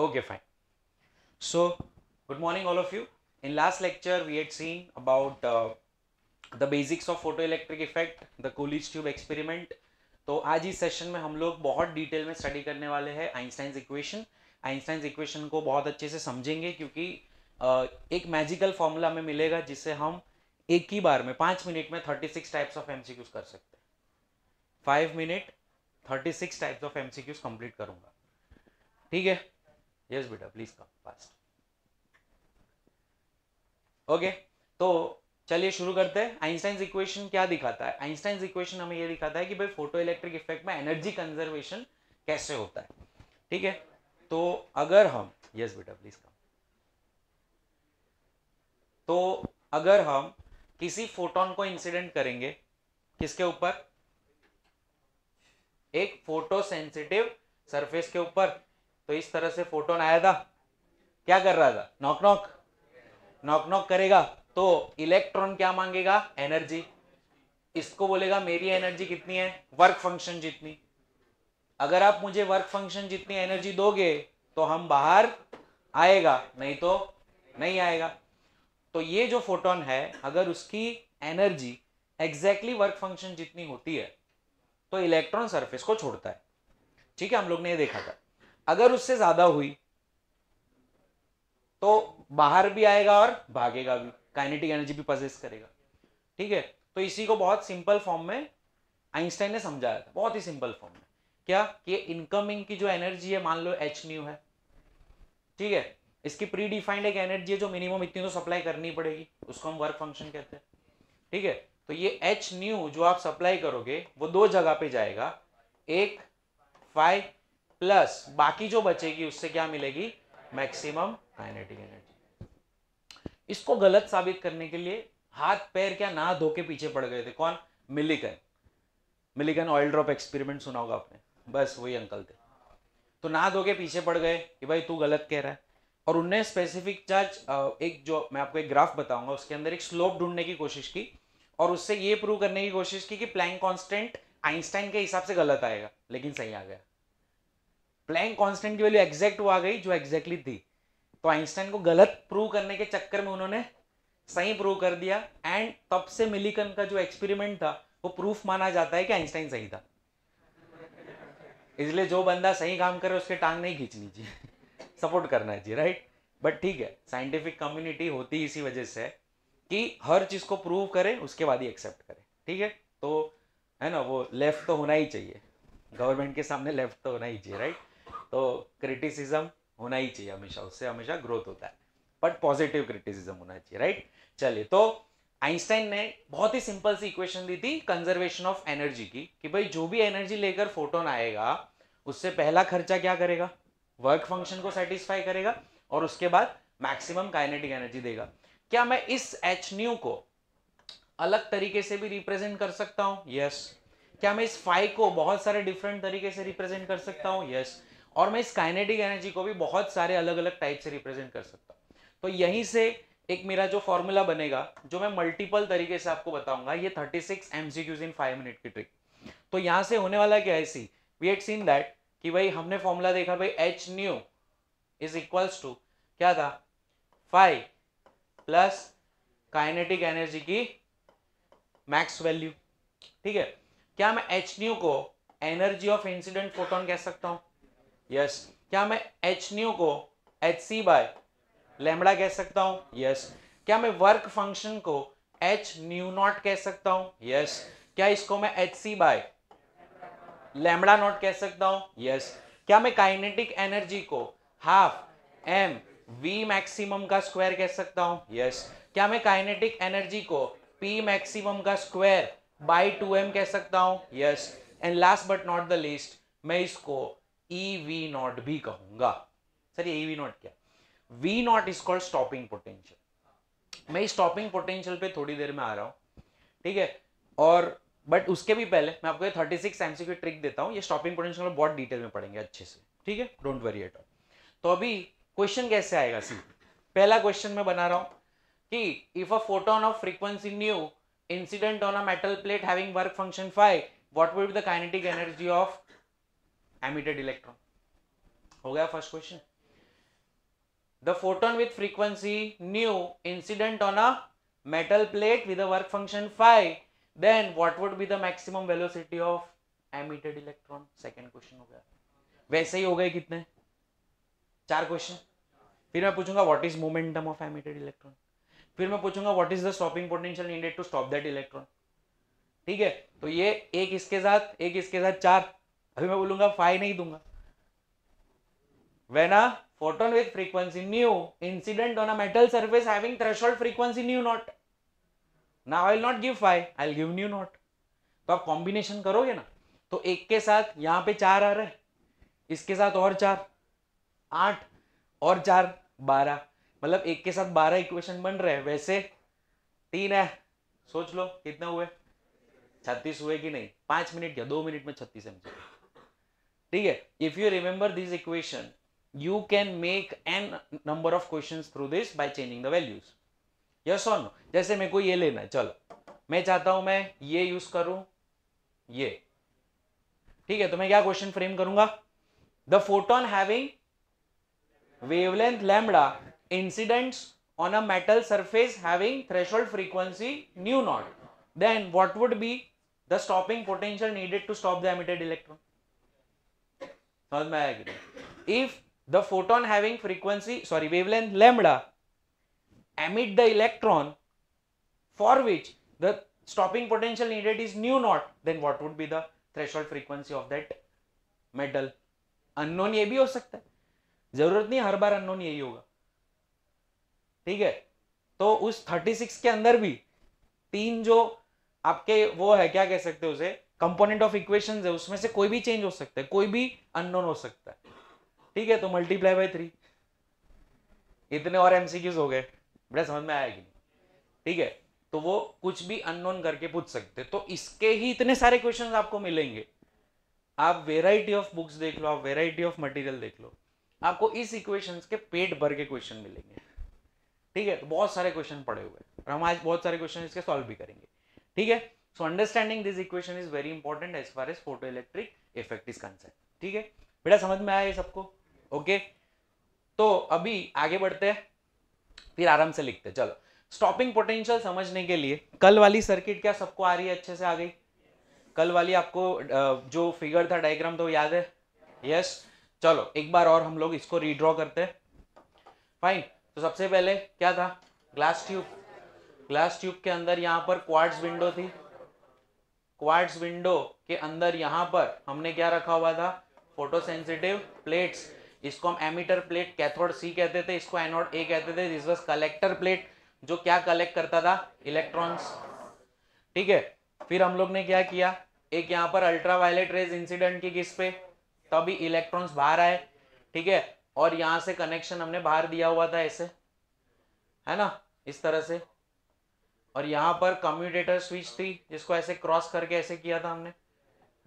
Okay, fine. So, good morning all of you. In last lecture, we had seen about uh, the basics of photoelectric effect, the Coolidge tube experiment. तो आज इस session में हम लोग बहुत detail में study करने वाले हैं आइंस्टाइंस इक्वेशन आइंस्टाइंस इक्वेशन को बहुत अच्छे से समझेंगे क्योंकि uh, एक मैजिकल फॉर्मूला हमें मिलेगा जिससे हम एक ही बार में पाँच मिनट में thirty six types of M कर सकते हैं five minute thirty six types of M complete करूँगा ठीक है यस बेटा प्लीज कम fast ओके तो चलिए शुरू करते हैं आइंस्टाइन इक्वेशन क्या दिखाता है आइंस्टाइन इक्वेशन हमें ये दिखाता है कि भाई फोटो इलेक्ट्रिक इफेक्ट में एनर्जी कंजर्वेशन कैसे होता है ठीक है तो अगर हम यस बेटा प्लीज कम तो अगर हम किसी फोटोन को इंसिडेंट करेंगे किसके ऊपर एक फोटो सेंसिटिव सरफेस के ऊपर तो इस तरह से फोटोन आया था क्या कर रहा था नॉक नॉक नॉक नॉक करेगा तो इलेक्ट्रॉन क्या मांगेगा एनर्जी इसको बोलेगा मेरी एनर्जी कितनी है वर्क फंक्शन जितनी अगर आप मुझे वर्क फंक्शन जितनी एनर्जी दोगे तो हम बाहर आएगा नहीं तो नहीं आएगा तो ये जो फोटोन है अगर उसकी एनर्जी एग्जैक्टली वर्क फंक्शन जितनी होती है तो इलेक्ट्रॉन सरफेस को छोड़ता है ठीक है हम लोग ने ये देखा था अगर उससे ज्यादा हुई तो बाहर भी आएगा और भागेगा भी काइनेटिक एनर्जी भी पजेस करेगा ठीक है तो इसी को बहुत सिंपल फॉर्म में आइंस्टाइन ने समझाया था बहुत ही सिंपल फॉर्म में क्या कि इनकमिंग की जो एनर्जी है मान लो एच न्यू है ठीक है इसकी प्री डिफाइंड एक एनर्जी है जो मिनिमम इतनी तो सप्लाई करनी पड़ेगी उसको हम वर्क फंक्शन कहते हैं ठीक है तो ये एच न्यू जो आप सप्लाई करोगे वो दो जगह पे जाएगा एक फाइव प्लस बाकी जो बचेगी उससे क्या मिलेगी मैक्सिमम काइनेटिक एनर्जी इसको गलत साबित करने के लिए हाथ पैर क्या ना धो के पीछे पड़ गए थे कौन Millikan Millikan oil drop experiment सुना होगा आपने बस वही अंकल थे तो ना धो के पीछे पड़ गए कि भाई तू गलत कह रहा है और उनने स्पेसिफिक चार्ज एक जो मैं आपको एक ग्राफ बताऊंगा उसके अंदर एक स्लोप ढूंढने की कोशिश की और उससे ये प्रूव करने की कोशिश की कि प्लैंग कांस्टेंट आइंस्टाइन के हिसाब से गलत आएगा लेकिन सही आ गया प्लैंक कांस्टेंट की वैल्यू एग्जैक्ट वो आ गई जो एग्जैक्टली थी तो आइंस्टाइन को गलत प्रूव करने के चक्कर में उन्होंने सही प्रूव कर दिया एंड तब से मिलीकन का जो एक्सपेरिमेंट था वो प्रूफ माना जाता है कि आइंस्टाइन सही था इसलिए जो बंदा सही काम करे उसके टांग नहीं खींचनी चाहिए सपोर्ट करना चाहिए राइट बट ठीक है साइंटिफिक कम्युनिटी होती इसी वजह से कि हर चीज़ को प्रूव करे उसके बाद ही एक्सेप्ट करे ठीक है तो है ना वो लेफ्ट तो होना ही चाहिए गवर्नमेंट के सामने लेफ्ट तो होना ही चाहिए राइट तो क्रिटिसिज्म होना ही चाहिए हमेशा उससे हमेशा ग्रोथ होता है बट पॉजिटिव क्रिटिसिज्म होना चाहिए राइट चलिए तो आइंस्टाइन ने बहुत ही सिंपल सी इक्वेशन दी थी कंजर्वेशन ऑफ एनर्जी की कि भाई जो भी एनर्जी लेकर फोटोन आएगा उससे पहला खर्चा क्या करेगा वर्क फंक्शन को सेटिस्फाई करेगा और उसके बाद मैक्सिमम काइनेटिक एनर्जी देगा क्या मैं इस एच न्यू को अलग तरीके से भी रिप्रेजेंट कर सकता हूँ यस yes. क्या मैं इस फाइव को बहुत सारे डिफरेंट तरीके से रिप्रेजेंट कर सकता हूँ यस yes. और मैं इस काइनेटिक एनर्जी को भी बहुत सारे अलग अलग टाइप से रिप्रेजेंट कर सकता हूँ तो यहीं से एक मेरा जो फॉर्मूला बनेगा जो मैं मल्टीपल तरीके से आपको बताऊंगा ये 36 six MCQs in five minute की ट्रिक तो यहाँ से होने वाला क्या है see we at seen that कि भाई हमने फॉर्मूला देखा भाई h nu is equals to क्या था फाइव प्लस काइनेटिक एनर्जी की मैक्स वैल्यू ठीक है क्या मैं एच न्यू को एनर्जी ऑफ इंसिडेंट फोटोन कह सकता हूँ यस क्या मैं एच न्यू को एच सी बाय लेमड़ा कह सकता हूं यस क्या मैं वर्क फंक्शन को एच न्यू नॉट कह सकता हूं यस क्या इसको मैं h C by lambda naught कह सकता हूं यस क्या मैं काइनेटिक एनर्जी को हाफ एम वी मैक्सिमम का स्क्वायर कह सकता हूं यस क्या मैं काइनेटिक एनर्जी को पी मैक्सिमम का स्क्वायर बाई टू एम कह सकता हूं yes and last but not the least मैं इसको ई वी नॉट भी कहूंगा सर ये ई वी नॉट क्या v naught is called stopping potential मैं स्टॉपिंग पोटेंशियल पे थोड़ी देर में आ रहा हूं ठीक है और बट उसके भी पहले मैं आपको ये 36 सिक्स एमसीक्यू ट्रिक देता हूँ ये स्टॉपिंग पोटेंशियल बहुत डिटेल में पढ़ेंगे अच्छे से ठीक है डोंट वरी एट ऑल तो अभी क्वेश्चन कैसे आएगा सी पहला क्वेश्चन मैं बना रहा हूँ कि if a photon of frequency nu incident on a metal plate having work function phi what would be the kinetic energy of emitted electron हो गया first question the photon with frequency nu incident on a metal plate with a work function phi then what would be the maximum velocity of emitted electron second question हो गया वैसे ही हो गए कितने चार question फिर मैं पूछूंगा what is momentum of emitted electron फिर मैं पूछूंगा what is the stopping potential needed to stop that electron ठीक है तो ये एक इसके साथ एक इसके साथ चार अभी मैं बोलूंगा फाइव नहीं दूंगा when a photon with frequency nu incident on on a metal surface having threshold frequency nu not now i will not give phi i will give तो आप कॉम्बिनेशन करोगे ना तो एक के साथ यहां पे चार आ रहे है इसके साथ और चार आठ और चार बारह मतलब एक के साथ बारह इक्वेशन बन रहे हैं वैसे तीन है सोच लो कितने हुए छत्तीस हुए कि नहीं पांच मिनट या दो मिनट में छत्तीस है मुझे ठीक है if you remember this equation you can make an number of question through this by changing the values yes on no जैसे मेरे को ये लेना है चलो मैं चाहता हूं मैं ये यूज करूं ये ठीक है तो मैं क्या क्वेश्चन फ्रेम करूंगा the photon having wavelength lambda incidents on a metal surface having threshold frequency nu naught then what would be the stopping potential needed to stop the emitted electron समझ में आया कि if the photon having frequency sorry wavelength lambda emit the electron for which the stopping potential needed is nu naught then what would be the thresh frequency of that metal unknown ये भी हो सकता है जरूरत नहीं हर बार unknown यही होगा ठीक है तो उस 36 के अंदर भी तीन जो आपके वो है क्या कह सकते हो उसे कंपोनेंट ऑफ इक्वेशन है उसमें से कोई भी चेंज हो सकता है कोई भी अननोन हो सकता है ठीक है तो मल्टीप्लाई बाई थ्री इतने और एमसीक्यूज हो गए बड़ा समझ में आया कि नहीं ठीक है तो वो कुछ भी अननोन करके पूछ सकते तो इसके ही इतने सारे क्वेश्चन आपको मिलेंगे आप वेराइटी ऑफ बुक्स देख लो आप वेराइटी ऑफ मटेरियल देख लो आपको इस इक्वेशंस के पेट भर के क्वेश्चन मिलेंगे ठीक है तो बहुत सारे क्वेश्चन पड़े हुए हैं और हम आज बहुत सारे क्वेश्चन इसके सॉल्व भी करेंगे ठीक है so understanding this equation is very important as far as photo electric effect is concerned ठीक है बेटा समझ में आया ये सबको ओके okay? तो अभी आगे बढ़ते हैं फिर आराम से लिखते चलो स्टॉपिंग पोटेंशियल समझने के लिए कल वाली सर्किट क्या सबको आ रही है अच्छे से आ गई कल वाली आपको जो फिगर था डायग्राम तो याद है यस yes. चलो एक बार और हम लोग इसको रिड्रॉ करते हैं फाइन तो सबसे पहले क्या था ग्लास ट्यूब ग्लास ट्यूब के अंदर यहाँ पर क्वार्ट्स विंडो थी क्वार्ट्स विंडो के अंदर यहाँ पर हमने क्या रखा हुआ था फोटो सेंसिटिव प्लेट्स इसको हम एमिटर प्लेट कैथोड सी कहते थे इसको एनोड ए कहते थे दिस वॉज कलेक्टर प्लेट जो क्या कलेक्ट करता था इलेक्ट्रॉन्स ठीक है फिर हम लोग ने क्या किया एक यहाँ पर अल्ट्रावायलेट रेज इंसिडेंट की किस पे तभी इलेक्ट्रॉन्स बाहर आए ठीक है और यहाँ से कनेक्शन हमने बाहर दिया हुआ था ऐसे है ना इस तरह से और यहाँ पर कम्यूटेटर स्विच थी जिसको ऐसे क्रॉस करके ऐसे किया था हमने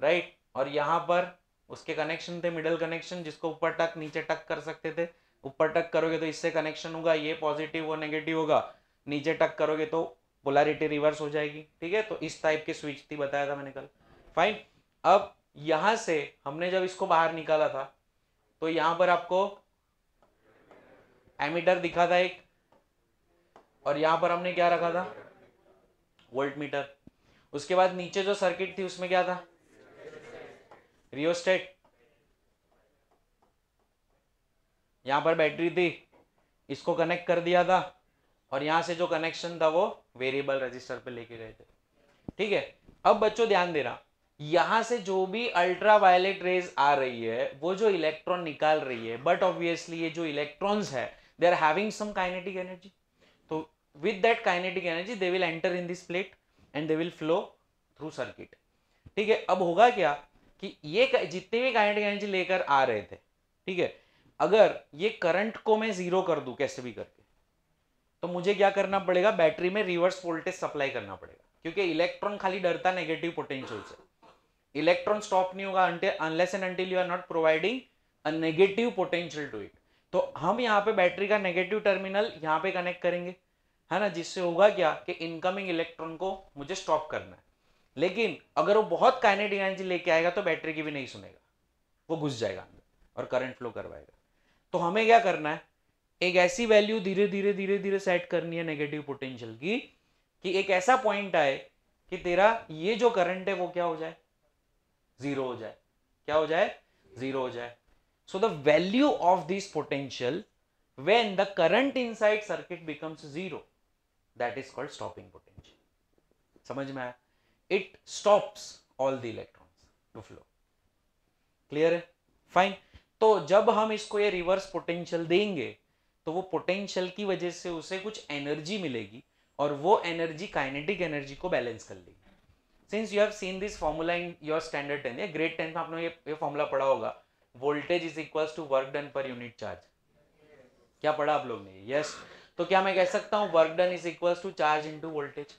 राइट और यहां पर उसके कनेक्शन थे मिडल कनेक्शन जिसको ऊपर टक नीचे टक कर सकते थे ऊपर टक करोगे तो इससे कनेक्शन होगा ये पॉजिटिव वो नेगेटिव होगा नीचे टक करोगे तो पोलरिटी रिवर्स हो जाएगी ठीक है तो इस टाइप के स्विच थी बताया था मैंने कल फाइन अब यहां से हमने जब इसको बाहर निकाला था तो यहां पर आपको एमिटर दिखा था एक और यहां पर हमने क्या रखा था वोल्ट मीटर उसके बाद नीचे जो सर्किट थी उसमें क्या था रियोस्टेट यहां पर बैटरी थी इसको कनेक्ट कर दिया था और यहां से जो कनेक्शन था वो वेरिएबल रजिस्टर पे लेके गए थे ठीक है अब बच्चों ध्यान दे रहा यहां से जो भी अल्ट्रा वायलेट रेज आ रही है वो जो इलेक्ट्रॉन निकाल रही है बट ऑब्वियसली ये जो इलेक्ट्रॉन्स है they are having some kinetic energy with that kinetic energy they will enter in this plate and they will flow through circuit ठीक है अब होगा क्या कि ये जितने भी काइनेटिक एनर्जी लेकर आ रहे थे ठीक है अगर ये करंट को मैं जीरो कर दूं कैसे भी करके तो मुझे क्या करना पड़ेगा बैटरी में रिवर्स वोल्टेज सप्लाई करना पड़ेगा क्योंकि इलेक्ट्रॉन खाली डरता नेगेटिव पोटेंशियल से इलेक्ट्रॉन स्टॉप नहीं होगा unless and until you are not providing a negative potential to it तो हम यहाँ पे बैटरी का नेगेटिव टर्मिनल यहाँ पे कनेक्ट करेंगे है ना जिससे होगा क्या कि इनकमिंग इलेक्ट्रॉन को मुझे स्टॉप करना है लेकिन अगर वो बहुत काइनेटिक एनर्जी लेके आएगा तो बैटरी की भी नहीं सुनेगा वो घुस जाएगा अंदर और करंट फ्लो करवाएगा तो हमें क्या करना है एक ऐसी वैल्यू धीरे धीरे धीरे धीरे सेट करनी है नेगेटिव पोटेंशियल की कि एक ऐसा पॉइंट आए कि तेरा ये जो करंट है वो क्या हो जाए जीरो हो जाए क्या हो जाए जीरो हो जाए the value of this potential when the current inside circuit becomes zero that is called stopping potential समझ में आया it stops all the electrons to flow clear है फाइन तो जब हम इसको ये रिवर्स पोटेंशियल देंगे तो वो पोटेंशियल की वजह से उसे कुछ एनर्जी मिलेगी और वो एनर्जी काइनेटिक एनर्जी को बैलेंस कर लेगी since you have seen this formula in your standard ten grade ten में आपने ये ये फॉर्मूला पढ़ा होगा voltage is equals to work done per unit charge क्या पढ़ा आप लोग ने यस yes. तो क्या मैं कह सकता हूं work done is equal to charge into voltage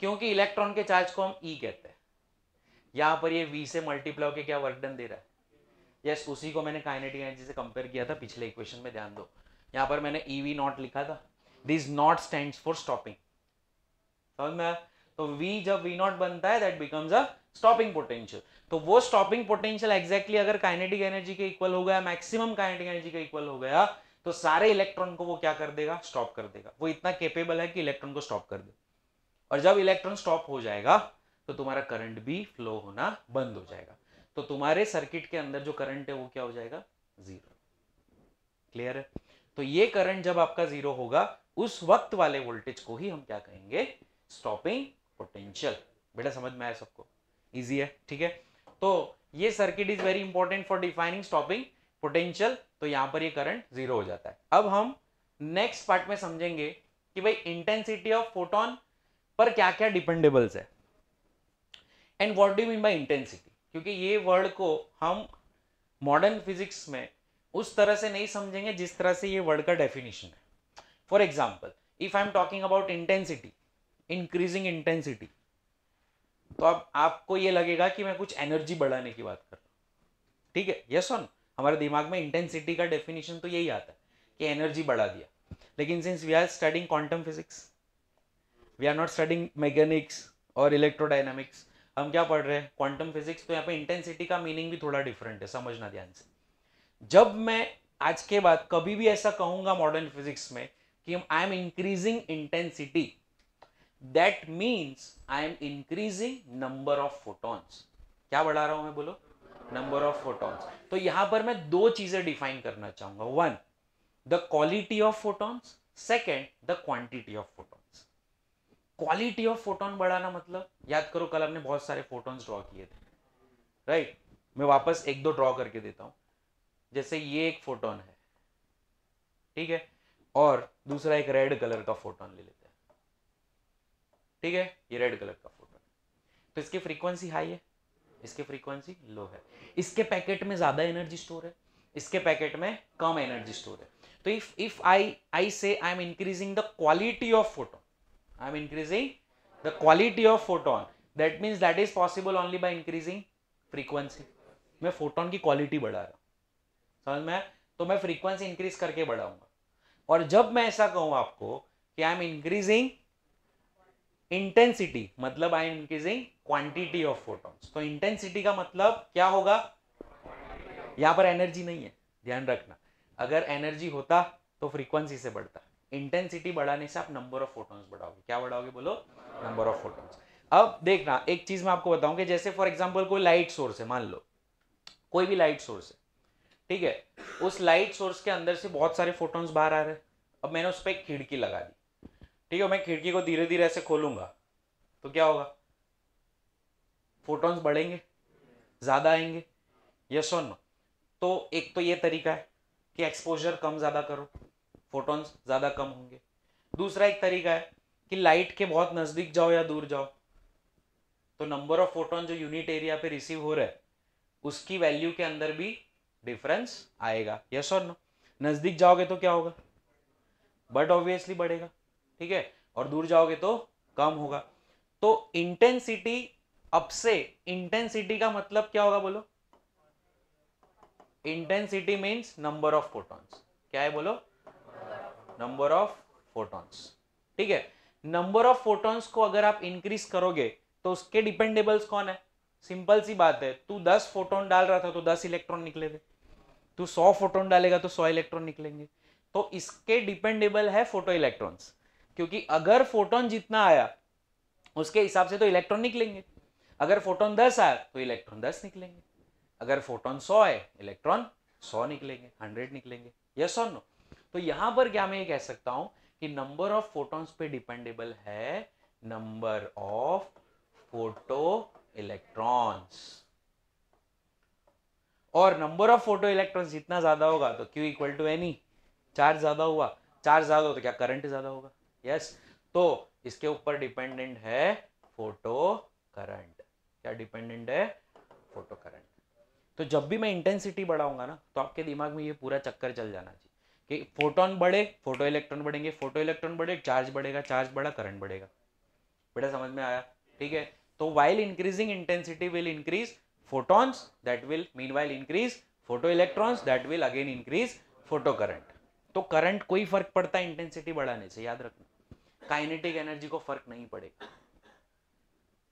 क्योंकि इलेक्ट्रॉन के चार्ज को हम ई e कहते हैं यहां पर ये वी से मल्टीप्लाई होकर क्या वर्क डन दे रहा है यस उसी को मैंने काइनेटिक एनर्जी से कंपेयर किया था पिछले इक्वेशन में ध्यान दो यहां पर मैंने ई वी नॉट लिखा था this naught stand for stopping समझ में तो वी जब वी नॉट बनता है that becomes a stopping potential तो वो स्टॉपिंग पोटेंशियल एग्जैक्टली अगर काइनेटिक एनर्जी के इक्वल हो गया मैक्सिमम काइनेटिक एनर्जी के इक्वल हो गया तो सारे इलेक्ट्रॉन को वो क्या कर देगा स्टॉप कर देगा वो इतना केपेबल है कि इलेक्ट्रॉन को स्टॉप कर दे और जब इलेक्ट्रॉन स्टॉप हो जाएगा तो तुम्हारा करंट भी फ्लो होना बंद हो जाएगा तो तुम्हारे सर्किट के अंदर जो करंट है वो क्या हो जाएगा जीरो क्लियर है तो ये करंट जब आपका जीरो होगा उस वक्त वाले वोल्टेज को ही हम क्या कहेंगे स्टॉपिंग पोटेंशियल बेटा समझ में आया सबको इजी है ठीक है तो ये circuit is very important for defining stopping potential तो यहां पर ये करंट जीरो हो जाता है अब हम नेक्स्ट पार्ट में समझेंगे कि भाई इंटेंसिटी ऑफ फोटोन पर क्या क्या डिपेंडेबल्स है and what do mean by intensity क्योंकि ये वर्ड को हम मॉडर्न फिजिक्स में उस तरह से नहीं समझेंगे जिस तरह से ये वर्ड का डेफिनेशन है for example if I am talking about intensity increasing intensity तो अब आपको ये लगेगा कि मैं कुछ एनर्जी बढ़ाने की बात कर रहा हूँ ठीक है यस ऑन हमारे दिमाग में इंटेंसिटी का डेफिनेशन तो यही आता है कि एनर्जी बढ़ा दिया लेकिन since we are studying quantum physics we are not studying mechanics और इलेक्ट्रोडाइनमिक्स हम क्या पढ़ रहे हैं क्वांटम फिजिक्स तो यहाँ पे इंटेंसिटी का मीनिंग भी थोड़ा डिफरेंट है समझना ध्यान से जब मैं आज के बाद कभी भी ऐसा कहूंगा मॉडर्न फिजिक्स में कि I am increasing intensity that means I am increasing number of photons क्या बढ़ा रहा हूं मैं बोलो नंबर ऑफ फोटॉन्स तो यहां पर मैं दो चीजें डिफाइन करना चाहूंगा one the quality of photons second the quantity of photons quality of photon बढ़ाना मतलब याद करो कल हमने बहुत सारे फोटॉन्स ड्रॉ किए थे राइट right? मैं वापस एक दो ड्रॉ करके देता हूं जैसे ये एक फोटोन है ठीक है और दूसरा एक रेड कलर का फोटोन ले लेते हैं ठीक है ये रेड कलर का फोटोन तो इसकी फ्रीक्वेंसी हाई है इसकी फ्रीक्वेंसी लो है इसके पैकेट में ज़्यादा एनर्जी स्टोर है इसके पैकेट में कम एनर्जी स्टोर है तो if if I I say I am increasing the quality of photo I am increasing the quality of photon that means that is possible only by increasing frequency मैं photon की quality बढ़ा रहा हूँ समझ में तो मैं फ्रीक्वेंसी इंक्रीज करके बढ़ाऊंगा और जब मैं ऐसा कहूँ आपको कि आई एम इंक्रीजिंग इंटेंसिटी मतलब I am increasing quantity of photons तो इंटेंसिटी का मतलब क्या होगा यहां पर एनर्जी नहीं है ध्यान रखना अगर एनर्जी होता तो फ्रीक्वेंसी से बढ़ता इंटेंसिटी बढ़ाने से आप नंबर ऑफ फोटॉन्स बढ़ाओगे क्या बढ़ाओगे बोलो नंबर ऑफ फोटॉन्स अब देखना एक चीज मैं आपको बताऊं कि जैसे फॉर एग्जांपल कोई लाइट सोर्स है मान लो कोई भी लाइट सोर्स है ठीक है उस लाइट सोर्स के अंदर से बहुत सारे फोटॉन्स बाहर आ रहे हैं अब मैंने उस पर एक खिड़की लगा दी ठीक है मैं खिड़की को धीरे धीरे ऐसे खोलूंगा तो क्या होगा फोटॉन्स बढ़ेंगे ज़्यादा आएंगे यस और नो तो एक तो ये तरीका है कि एक्सपोजर कम ज़्यादा करो फोटॉन्स ज़्यादा कम होंगे दूसरा एक तरीका है कि लाइट के बहुत नज़दीक जाओ या दूर जाओ तो नंबर ऑफ फोटोन जो यूनिट एरिया पे रिसीव हो रहा है उसकी वैल्यू के अंदर भी डिफरेंस आएगा यस और नो नज़दीक जाओगे तो क्या होगा बट ऑब्वियसली बढ़ेगा ठीक है और दूर जाओगे तो कम होगा तो इंटेंसिटी अब से इंटेंसिटी का मतलब क्या होगा बोलो intensity means number of photons क्या है बोलो नंबर ऑफ फोटॉन्स ठीक है नंबर ऑफ फोटॉन्स को अगर आप इंक्रीज करोगे तो उसके डिपेंडेबल्स कौन है सिंपल सी बात है तू दस फोटोन डाल रहा था तो दस इलेक्ट्रॉन निकले थे तू सौ फोटोन डालेगा तो सौ इलेक्ट्रॉन निकलेंगे तो इसके डिपेंडेबल है फोटो इलेक्ट्रॉन्स क्योंकि अगर फोटोन जितना आया उसके हिसाब से तो इलेक्ट्रॉन निकलेंगे अगर फोटोन दस आया तो इलेक्ट्रॉन दस निकलेंगे अगर फोटोन सौ है इलेक्ट्रॉन सौ निकलेंगे हंड्रेड निकलेंगे यस सौ नो तो यहां पर क्या मैं ये कह सकता हूं कि नंबर ऑफ फोटॉन्स पे डिपेंडेबल है नंबर ऑफ फोटो इलेक्ट्रॉन्स और नंबर ऑफ फोटो इलेक्ट्रॉन जितना ज्यादा होगा तो Q equal to n e charge ज्यादा हुआ चार्ज ज्यादा हो तो क्या करंट ज्यादा होगा यस तो इसके ऊपर डिपेंडेंट है फोटो करंट क्या डिपेंडेंट है फोटो करंट तो जब भी मैं इंटेंसिटी बढ़ाऊंगा ना तो आपके दिमाग में ये पूरा चक्कर चल जाना चाहिए कि फोटोन बढ़े फोटो इलेक्ट्रॉन बढ़ेंगे फोटो इलेक्ट्रॉन बढ़े चार्ज बढ़ेगा चार्ज बढ़ा करंट बढ़ेगा बेटा समझ में आया ठीक है तो while increasing intensity will increase that will mean while increase photo electrons that will again increase photo current तो करंट कोई फर्क पड़ता है इंटेंसिटी बढ़ाने से याद रखना काइनेटिक एनर्जी को फर्क नहीं पड़ेगा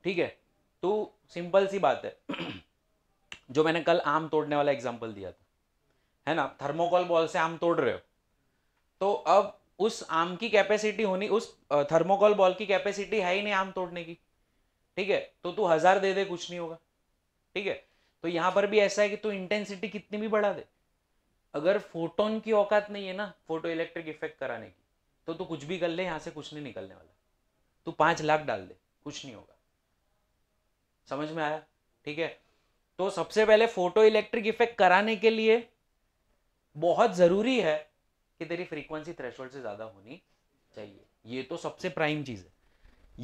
ठीक है तो सिंपल सी बात है जो मैंने कल आम तोड़ने वाला एग्जाम्पल दिया था है ना थर्मोकॉल बॉल से आम तोड़ रहे हो तो अब उस आम की कैपेसिटी होनी उस थर्मोकॉल बॉल की कैपेसिटी है ही नहीं आम तोड़ने की ठीक है तो तू हजार दे दे कुछ नहीं होगा ठीक है तो यहां पर भी ऐसा है कि तू इंटेंसिटी कितनी भी बढ़ा दे अगर फोटोन की औकात नहीं है ना फोटो इलेक्ट्रिक इफेक्ट कराने की तो तू कुछ भी कर ले यहां से कुछ नहीं निकलने वाला तू पांच लाख डाल दे कुछ नहीं होगा समझ में आया ठीक है तो सबसे पहले फोटो इलेक्ट्रिक इफेक्ट कराने के लिए बहुत ज़रूरी है कि तेरी फ्रीक्वेंसी थ्रेशोल्ड से ज़्यादा होनी चाहिए ये तो सबसे प्राइम चीज़ है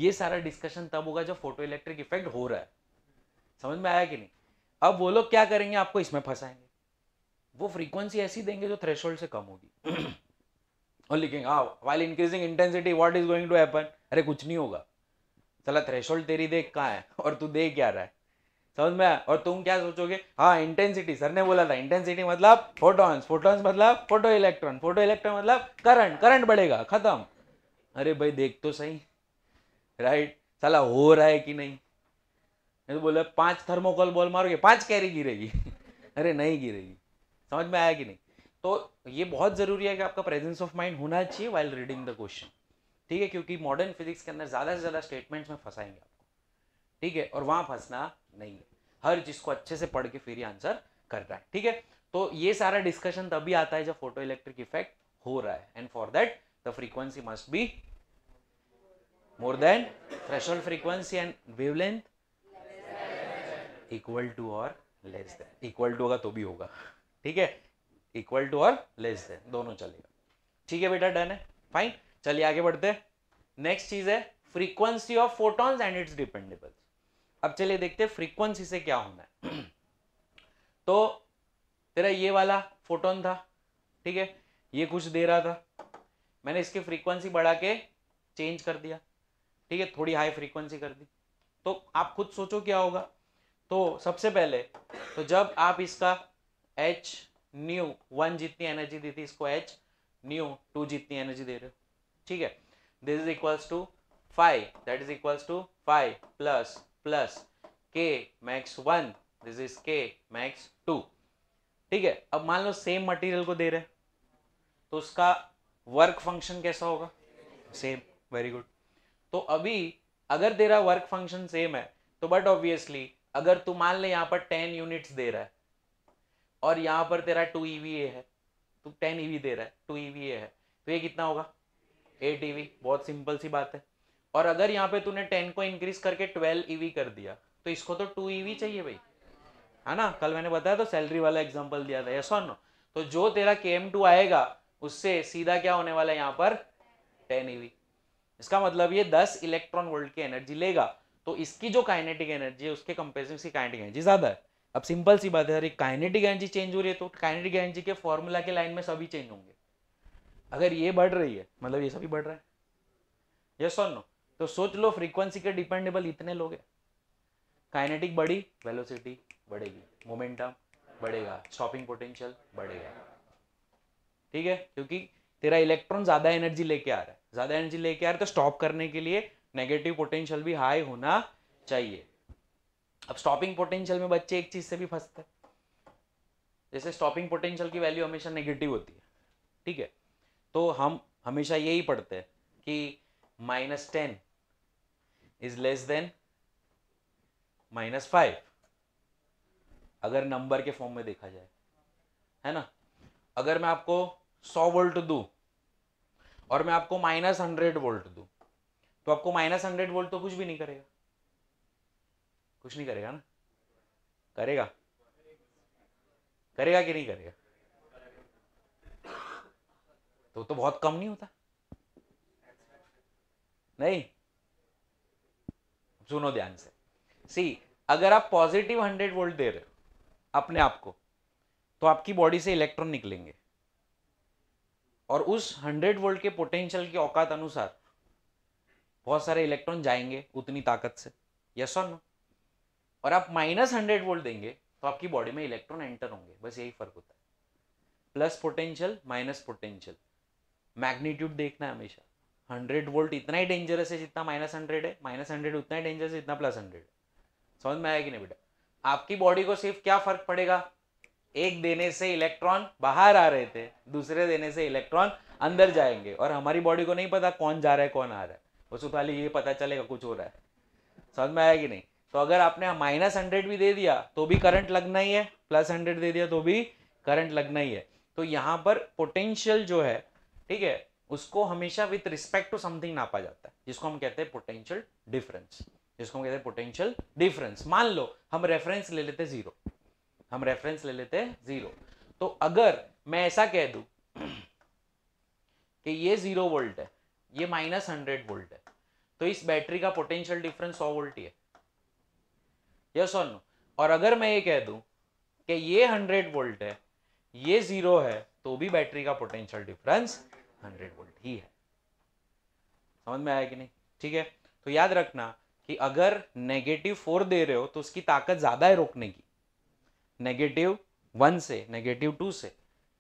ये सारा डिस्कशन तब होगा जब फोटो इलेक्ट्रिक इफेक्ट हो रहा है समझ में आया कि नहीं अब वो लोग क्या करेंगे आपको इसमें फंसाएंगे वो फ्रीक्वेंसी ऐसी देंगे जो थ्रेशोल्ड से कम होगी और लिखेंगे हाँ while increasing intensity what is going to happen अरे कुछ नहीं होगा चला थ्रेश तेरी देख कहाँ है और तू दे क्या रहा है समझ में आया और तुम क्या सोचोगे हाँ इंटेंसिटी सर ने बोला था इंटेंसिटी मतलब फोटॉन्स फोटॉन्स मतलब फोटो इलेक्ट्रॉन फोटो इलेक्ट्रॉन मतलब करंट करंट बढ़ेगा खत्म अरे भाई देख तो सही राइट साला हो रहा है कि नहीं तो बोला पांच थर्मोकोल बॉल मारोगे पांच कैरी गिरेगी अरे नहीं गिरेगी समझ में आया कि नहीं तो ये बहुत ज़रूरी है कि आपका प्रेजेंस ऑफ माइंड होना चाहिए वाइल रीडिंग द क्वेश्चन ठीक है क्योंकि मॉडर्न फिजिक्स के अंदर ज़्यादा से ज़्यादा स्टेटमेंट्स में फंसाएंगे आपको ठीक है और वहाँ फंसना नहीं है हर जिसको अच्छे से पढ़ के फिर ही आंसर कर है ठीक है तो ये सारा डिस्कशन तभी आता है जब फोटो इलेक्ट्रिक इफेक्ट हो रहा है and for that the frequency must be more than threshold frequency and wavelength equal to और लेस देन इक्वल टू होगा तो भी होगा ठीक है इक्वल टू और लेस देन दोनों चलेगा ठीक है बेटा डन है फाइन चलिए आगे बढ़ते हैं नेक्स्ट चीज है frequency of photons and it's dependable अब चलिए देखते हैं फ्रीक्वेंसी से क्या होना है तो तेरा ये वाला फोटोन था ठीक है ये कुछ दे रहा था मैंने इसकी फ्रीक्वेंसी बढ़ा के चेंज कर दिया ठीक है थोड़ी हाई फ्रीक्वेंसी कर दी तो आप खुद सोचो क्या होगा तो सबसे पहले तो जब आप इसका H न्यू वन जितनी एनर्जी दी थी इसको एच न्यू टू जितनी एनर्जी दे रहे हो ठीक है this is equals to five that is equals to five plus plus K max one this is K max two ठीक है अब मान लो सेम मटेरियल को दे रहे तो उसका वर्क फंक्शन कैसा होगा सेम वेरी गुड तो अभी अगर तेरा वर्क फंक्शन सेम है तो बट ऑब्वियसली अगर तू मान ले यहाँ पर टेन यूनिट्स दे रहा है और यहाँ पर तेरा टू ई वी ए है तू टेन ई वी दे रहा है टू ई वी ए है तो ये कितना होगा एट ई वी बहुत सिंपल सी बात है और अगर यहाँ पे तूने टेन को इंक्रीज करके ट्वेल्व ई वी कर दिया तो इसको तो टू ई वी चाहिए भाई है ना कल मैंने बताया तो सैलरी वाला एग्जाम्पल दिया था यस नो तो जो तेरा के एम टू आएगा उससे सीधा क्या होने वाला है यहाँ पर टेन ईवी e इसका मतलब ये दस इलेक्ट्रॉन वोल्ट की एनर्जी लेगा तो इसकी जो काइनेटिक एनर्जी है उसके कंपेरिजन इसकी काइनेटिक एनर्जी ज्यादा है अब सिंपल सी बात है अरे काइनेटिक एनर्जी चेंज हो रही है तो काइनेटिक एनर्जी के फॉर्मूला के लाइन में सभी चेंज होंगे अगर ये बढ़ रही है मतलब ये सभी बढ़ रहा है ये सुन लो तो सोच लो फ्रीक्वेंसी के डिपेंडेबल इतने लोग हैं काइनेटिक बढ़ी वेलोसिटी बढ़ेगी मोमेंटम बढ़ेगा स्टॉपिंग पोटेंशियल बढ़ेगा ठीक है क्योंकि तेरा इलेक्ट्रॉन ज़्यादा एनर्जी लेके आ रहा है ज़्यादा एनर्जी लेके आ रहा है तो स्टॉप करने के लिए नेगेटिव पोटेंशियल भी हाई होना चाहिए अब स्टॉपिंग पोटेंशियल में बच्चे एक चीज से भी फंसते हैं जैसे स्टॉपिंग पोटेंशियल की वैल्यू हमेशा नेगेटिव होती है ठीक है तो हम हमेशा यही पढ़ते हैं कि minus ten is less than minus five अगर नंबर के फॉर्म में देखा जाए है ना अगर मैं आपको सौ वोल्ट दू और मैं आपको माइनस हंड्रेड वोल्ट दू तो आपको माइनस हंड्रेड वोल्ट तो कुछ भी नहीं करेगा कुछ नहीं करेगा ना करेगा करेगा कि नहीं करेगा तो तो बहुत कम नहीं होता नहीं सुनो ध्यान से सी अगर आप पॉजिटिव हंड्रेड वोल्ट दे रहे हो अपने आप को तो आपकी बॉडी से इलेक्ट्रॉन निकलेंगे और उस हंड्रेड वोल्ट के पोटेंशियल की औकात अनुसार बहुत सारे इलेक्ट्रॉन जाएंगे उतनी ताकत से यस और नो और आप माइनस हंड्रेड वोल्ट देंगे तो आपकी बॉडी में इलेक्ट्रॉन एंटर होंगे बस यही फर्क होता है plus potential minus potential magnitude देखना है हमेशा हंड्रेड वोल्ट इतना ही डेंजरस है जितना माइनस हंड्रेड है माइनस हंड्रेड उतना ही डेंजरस है जितना प्लस हंड्रेड है समझ में आया कि नहीं बेटा आपकी बॉडी को सिर्फ क्या फर्क पड़ेगा एक देने से इलेक्ट्रॉन बाहर आ रहे थे दूसरे देने से इलेक्ट्रॉन अंदर जाएंगे और हमारी बॉडी को नहीं पता कौन जा रहा है कौन आ रहा है उसको खाली ये पता चलेगा कुछ हो रहा है समझ में आया कि नहीं तो अगर आपने माइनस हंड्रेड भी दे दिया तो भी करंट लगना ही है प्लस हंड्रेड दे दिया तो भी करंट लगना ही है तो यहाँ पर पोटेंशियल जो है ठीक है उसको हमेशा विथ रिस्पेक्ट टू समथिंग नापा जाता है जिसको हम कहते हैं पोटेंशियल डिफरेंस जिसको हम कहते हैं पोटेंशियल डिफरेंस मान लो हम रेफरेंस ले लेते जीरो हम रेफरेंस ले लेते हैं जीरो तो अगर मैं ऐसा कह दू कि ये जीरो वोल्ट है ये माइनस हंड्रेड वोल्ट है तो इस बैटरी का पोटेंशियल डिफरेंस सौ वोल्ट ही है यस और नो और अगर मैं ये कह दूं कि ये हंड्रेड वोल्ट है ये जीरो है तो भी बैटरी का पोटेंशियल डिफरेंस हंड्रेड वोल्ट ही है समझ में आया कि नहीं ठीक है तो याद रखना कि अगर नेगेटिव फोर दे रहे हो तो उसकी ताकत ज्यादा है रोकने की नेगेटिव वन से नेगेटिव टू से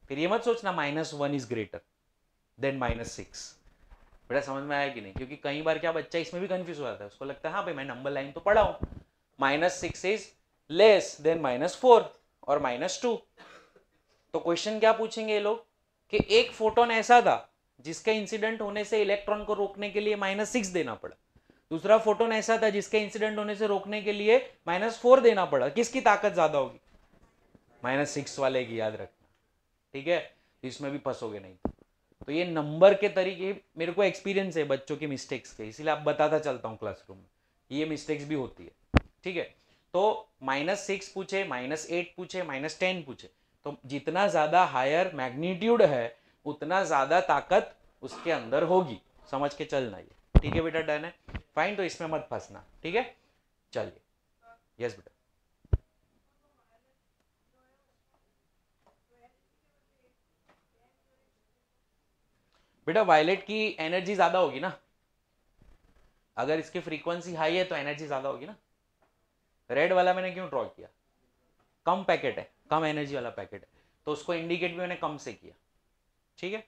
फिर ये मत सोचना minus one is greater than minus six बेटा समझ में आया कि नहीं क्योंकि कई बार क्या बच्चा इसमें भी कंफ्यूज हो जाता है उसको लगता है हाँ भाई मैं नंबर लाइन तो पढ़ा हूँ minus six is less than minus four और माइनस टू तो क्वेश्चन क्या पूछेंगे ये लोग कि एक फोटोन ऐसा था जिसके इंसिडेंट होने से इलेक्ट्रॉन को रोकने के लिए माइनस सिक्स देना पड़ा दूसरा फोटोन ऐसा था जिसके इंसिडेंट होने से रोकने के लिए माइनस फोर देना पड़ा किसकी ताकत ज्यादा होगी माइनस सिक्स वाले की याद रखना ठीक है इसमें भी फंसोगे नहीं तो ये नंबर के तरीके मेरे को एक्सपीरियंस है बच्चों के मिस्टेक्स के इसलिए आप बताता चलता हूँ क्लासरूम में ये मिस्टेक्स भी होती है ठीक है तो माइनस सिक्स पूछे माइनस एट पूछे माइनस टेन पूछे तो जितना ज़्यादा हायर मैग्नीट्यूड है उतना ज़्यादा ताकत उसके अंदर होगी समझ के चलना ये ठीक है बेटा डन है फाइन तो इसमें मत फंसना ठीक है चलिए यस बेटा बेटा वायलेट की एनर्जी ज़्यादा होगी ना अगर इसकी फ्रीक्वेंसी हाई है तो एनर्जी ज़्यादा होगी ना रेड वाला मैंने क्यों ड्रॉ किया कम पैकेट है कम एनर्जी वाला पैकेट है तो उसको इंडिकेट भी मैंने कम से किया ठीक है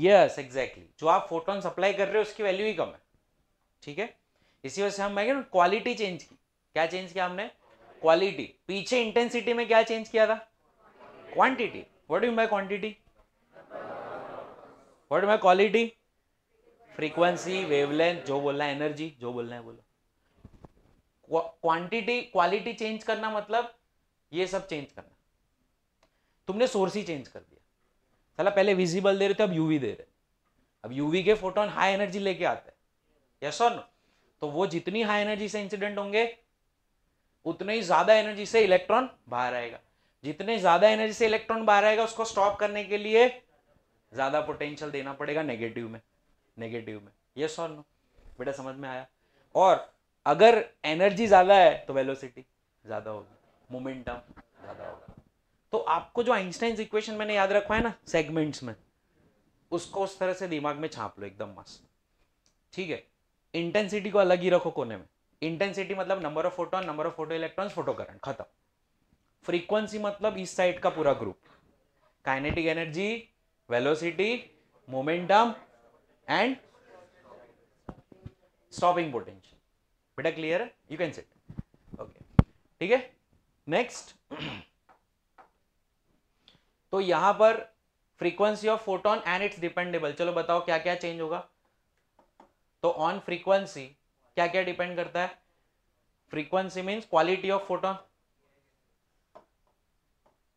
यस एग्जैक्टली जो आप फोटोन सप्लाई कर रहे हो उसकी वैल्यू ही कम है ठीक है इसी वजह से हम मैं क्वालिटी चेंज की क्या चेंज किया हमने क्वालिटी पीछे इंटेंसिटी में क्या चेंज किया था quantity what do my quantity what do by quality frequency wavelength जो बोलना है एनर्जी जो बोलना है बोलो क्वांटिटी क्वालिटी चेंज करना मतलब ये सब चेंज करना तुमने सोर्स ही चेंज कर दिया साला पहले विजिबल दे रहे थे अब यूवी दे रहे अब यूवी के फोटोन हाई एनर्जी लेके आते हैं यस और नो तो वो जितनी हाई एनर्जी से इंसिडेंट होंगे उतने ही ज्यादा एनर्जी से इलेक्ट्रॉन बाहर आएगा जितने ज्यादा एनर्जी से इलेक्ट्रॉन बाहर आएगा उसको स्टॉप करने के लिए ज्यादा पोटेंशियल देना पड़ेगा नेगेटिव में नेगेटिव में यस और नो बेटा समझ में आया और अगर एनर्जी ज़्यादा है तो वेलोसिटी ज़्यादा होगी मोमेंटम ज़्यादा होगा तो आपको जो आइंस्टाइन इक्वेशन मैंने याद रखा है ना सेगमेंट्स में उसको उस तरह से दिमाग में छाप लो एकदम मस्त ठीक है इंटेंसिटी को अलग ही रखो कोने में इंटेंसिटी मतलब number of photon number of photo electron photo current खत्म फ्रीक्वेंसी मतलब इस साइड का पूरा group kinetic energy velocity momentum and stopping potential बेटा क्लियर है यू कैन सेट ओके ठीक है नेक्स्ट तो यहां पर frequency of photon and it's dependable चलो बताओ क्या क्या चेंज होगा तो ऑन फ्रीक्वेंसी क्या क्या डिपेंड करता है frequency means quality of photon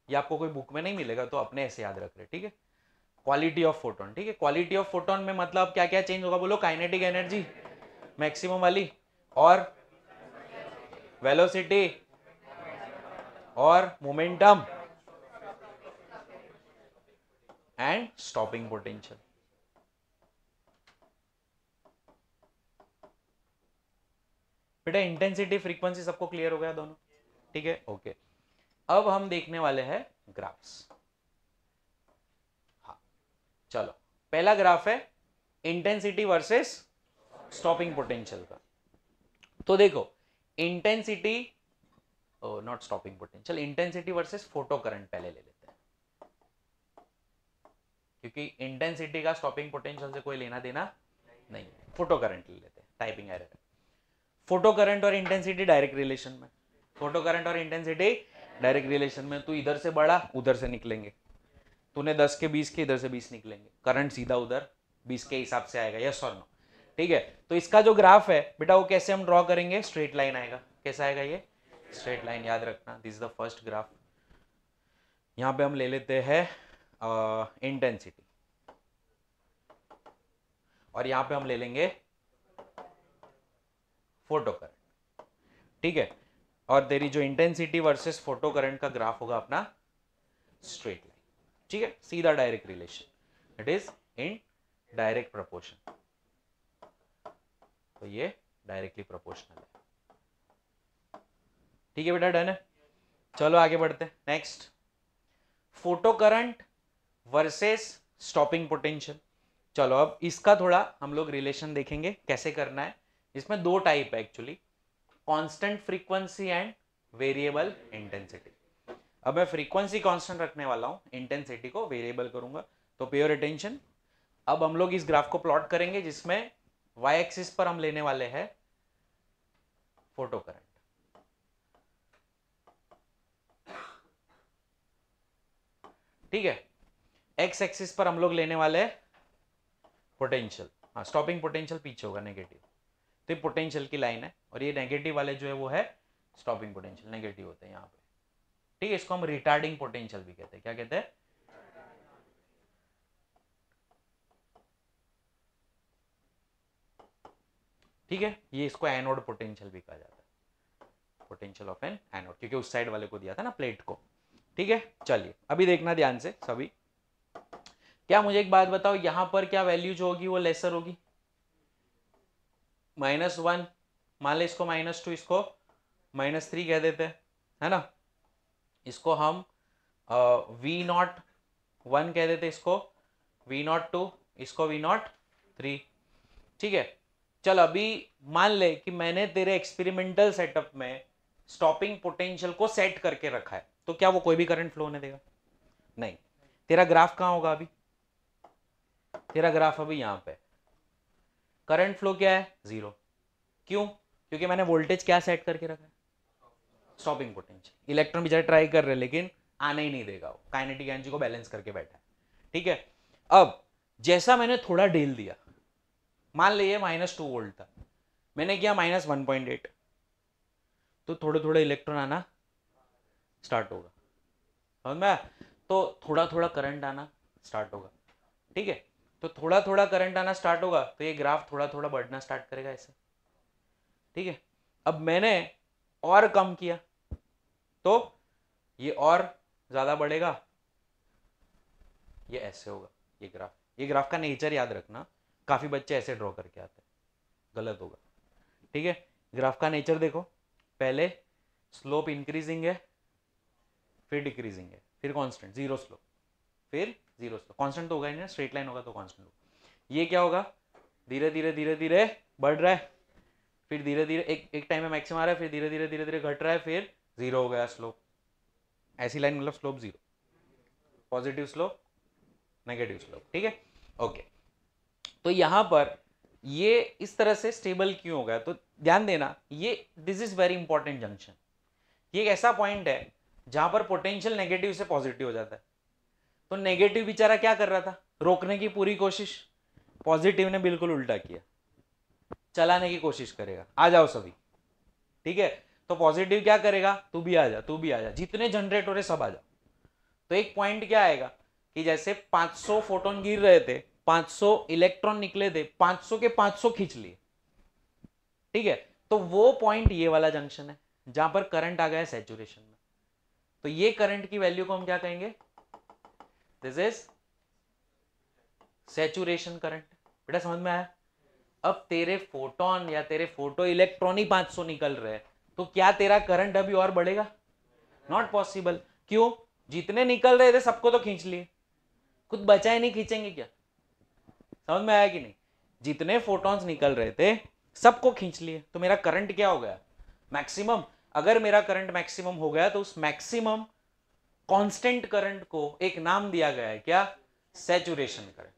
ये आपको कोई बुक में नहीं मिलेगा तो अपने ऐसे याद रख रहे ठीक है क्वालिटी ऑफ फोटोन ठीक है क्वालिटी ऑफ फोटोन में मतलब क्या क्या चेंज होगा बोलो काइनेटिक एनर्जी मैक्सिमम वाली और वेलोसिटी और मोमेंटम एंड स्टॉपिंग पोटेंशियल बेटा इंटेंसिटी फ्रीक्वेंसी सबको क्लियर हो गया दोनों ठीक है ओके अब हम देखने वाले हैं ग्राफ्स हाँ चलो पहला ग्राफ है इंटेंसिटी वर्सेस स्टॉपिंग पोटेंशियल का तो देखो intensity not stopping potential intensity versus photo current पहले ले लेते हैं क्योंकि इंटेंसिटी का स्टॉपिंग पोटेंशियल से कोई लेना देना नहीं फोटो करंट ले लेते हैं टाइपिंग एरर फोटो करंट और इंटेंसिटी डायरेक्ट रिलेशन में फोटो करंट और इंटेंसिटी डायरेक्ट रिलेशन में तू इधर से बढ़ा उधर से निकलेंगे तूने 10 के 20 के इधर से 20 निकलेंगे करंट सीधा उधर 20 के हिसाब से आएगा यस और नो ठीक है तो इसका जो ग्राफ है बेटा वो कैसे हम ड्रॉ करेंगे स्ट्रेट लाइन आएगा कैसा आएगा ये स्ट्रेट लाइन याद रखना दिस द फर्स्ट ग्राफ यहां पे हम ले लेते हैं इंटेंसिटी और यहां पे हम ले लेंगे फोटो करंट ठीक है और तेरी जो इंटेंसिटी वर्सेस फोटो करंट का ग्राफ होगा अपना स्ट्रेट लाइन ठीक है सीधा direct relation it is in direct proportion तो ये डायरेक्टली प्रोपोर्शनल है ठीक है बेटा डन है चलो आगे बढ़ते next photo current versus stopping potential चलो अब इसका थोड़ा हम लोग रिलेशन देखेंगे कैसे करना है इसमें दो टाइप है actually constant frequency and variable intensity अब मैं फ्रीक्वेंसी कांस्टेंट रखने वाला हूं इंटेंसिटी को वेरिएबल करूंगा तो प्योर अटेंशन अब हम लोग इस ग्राफ को प्लॉट करेंगे जिसमें वाई एक्सिस पर हम लेने वाले हैं फोटो करंट ठीक है एक्स एक्सिस पर हम लोग लेने वाले हैं पोटेंशियल हाँ स्टॉपिंग पोटेंशियल पीछे होगा नेगेटिव तो ये पोटेंशियल की लाइन है और ये नेगेटिव वाले जो है वो है स्टॉपिंग पोटेंशियल नेगेटिव होते हैं यहाँ पे ठीक है इसको हम रिटार्डिंग पोटेंशियल भी कहते हैं क्या कहते हैं ठीक है ये इसको एनोड पोटेंशियल भी कहा जाता है पोटेंशियल ऑफ एन एनोड क्योंकि उस साइड वाले को दिया था ना प्लेट को ठीक है चलिए अभी देखना ध्यान से सभी क्या मुझे एक बात बताओ यहां पर क्या वैल्यू जो होगी वो लेसर होगी माइनस वन मान ले इसको माइनस टू इसको माइनस थ्री कह देते हैं है ना इसको हम वी नॉट वन कह देते इसको वी नॉट टू इसको वी नॉट थ्री ठीक है चल अभी मान ले कि मैंने तेरे एक्सपेरिमेंटल सेटअप में स्टॉपिंग पोटेंशियल को सेट करके रखा है तो क्या वो कोई भी करंट फ्लो होने देगा नहीं तेरा ग्राफ कहाँ होगा अभी तेरा ग्राफ अभी यहां पे करंट फ्लो क्या है जीरो क्यों क्योंकि मैंने वोल्टेज क्या सेट करके रखा है स्टॉपिंग पोटेंशियल इलेक्ट्रॉन बेचारे ट्राई कर रहे लेकिन आना ही नहीं देगा वो काइनेटिक एनर्जी को बैलेंस करके बैठा है ठीक है अब जैसा मैंने थोड़ा ढील दिया मान लीजिए माइनस टू वोल्ट था मैंने किया माइनस वन पॉइंट एट तो थोड़े थोड़े इलेक्ट्रॉन आना स्टार्ट होगा समझ में तो थोड़ा थोड़ा करंट आना स्टार्ट होगा ठीक है तो थोड़ा थोड़ा करंट आना स्टार्ट होगा तो ये ग्राफ थोड़ा थोड़ा बढ़ना स्टार्ट करेगा ऐसे ठीक है अब मैंने और कम किया तो ये और ज़्यादा बढ़ेगा ये ऐसे होगा ये ग्राफ ये ग्राफ का नेचर याद रखना काफ़ी बच्चे ऐसे ड्रॉ करके आते हैं गलत होगा ठीक है ग्राफ का नेचर देखो पहले स्लोप इंक्रीजिंग है फिर डिक्रीजिंग है फिर कांस्टेंट जीरो स्लोप फिर जीरो स्लोप कांस्टेंट तो होगा ही ना स्ट्रेट लाइन होगा तो कांस्टेंट होगा ये क्या होगा धीरे धीरे धीरे धीरे बढ़ रहा है फिर धीरे धीरे एक एक टाइम में मैक्सिमम आ रहा है फिर धीरे धीरे धीरे धीरे घट रहा है फिर जीरो हो गया स्लोप ऐसी लाइन मतलब slope zero positive slope negative slope ठीक है ओके तो यहाँ पर ये इस तरह से स्टेबल क्यों हो गया तो ध्यान देना ये this is very important junction ये एक ऐसा पॉइंट है जहां पर पोटेंशियल नेगेटिव से पॉजिटिव हो जाता है तो नेगेटिव बेचारा क्या कर रहा था रोकने की पूरी कोशिश पॉजिटिव ने बिल्कुल उल्टा किया चलाने की कोशिश करेगा आ जाओ सभी ठीक है तो पॉजिटिव क्या करेगा तू भी आ जा तू भी आ जा जितने जनरेट हो रहे सब आ जाओ तो एक पॉइंट क्या आएगा कि जैसे 500 फोटोन गिर रहे थे 500 इलेक्ट्रॉन निकले थे 500 के 500 खींच लिए ठीक है तो वो पॉइंट ये वाला जंक्शन है जहां पर करंट आ गया सेचुरेशन में तो ये करंट की वैल्यू को हम क्या कहेंगे दिस इज सेचुरेशन करंट बेटा समझ में आया अब तेरे फोटोन या तेरे फोटो इलेक्ट्रॉन ही पांच निकल रहे हैं तो क्या तेरा करंट अभी और बढ़ेगा नॉट पॉसिबल क्यों जितने निकल रहे थे सबको तो खींच लिए कुछ बचाए नहीं खींचेंगे क्या समझ में आया कि नहीं जितने फोटॉन्स निकल रहे थे सबको खींच लिए तो मेरा करंट क्या हो गया मैक्सिमम अगर मेरा करंट मैक्सिमम हो गया तो उस मैक्सिमम कांस्टेंट करंट को एक नाम दिया गया है क्या सेचुरेशन करंट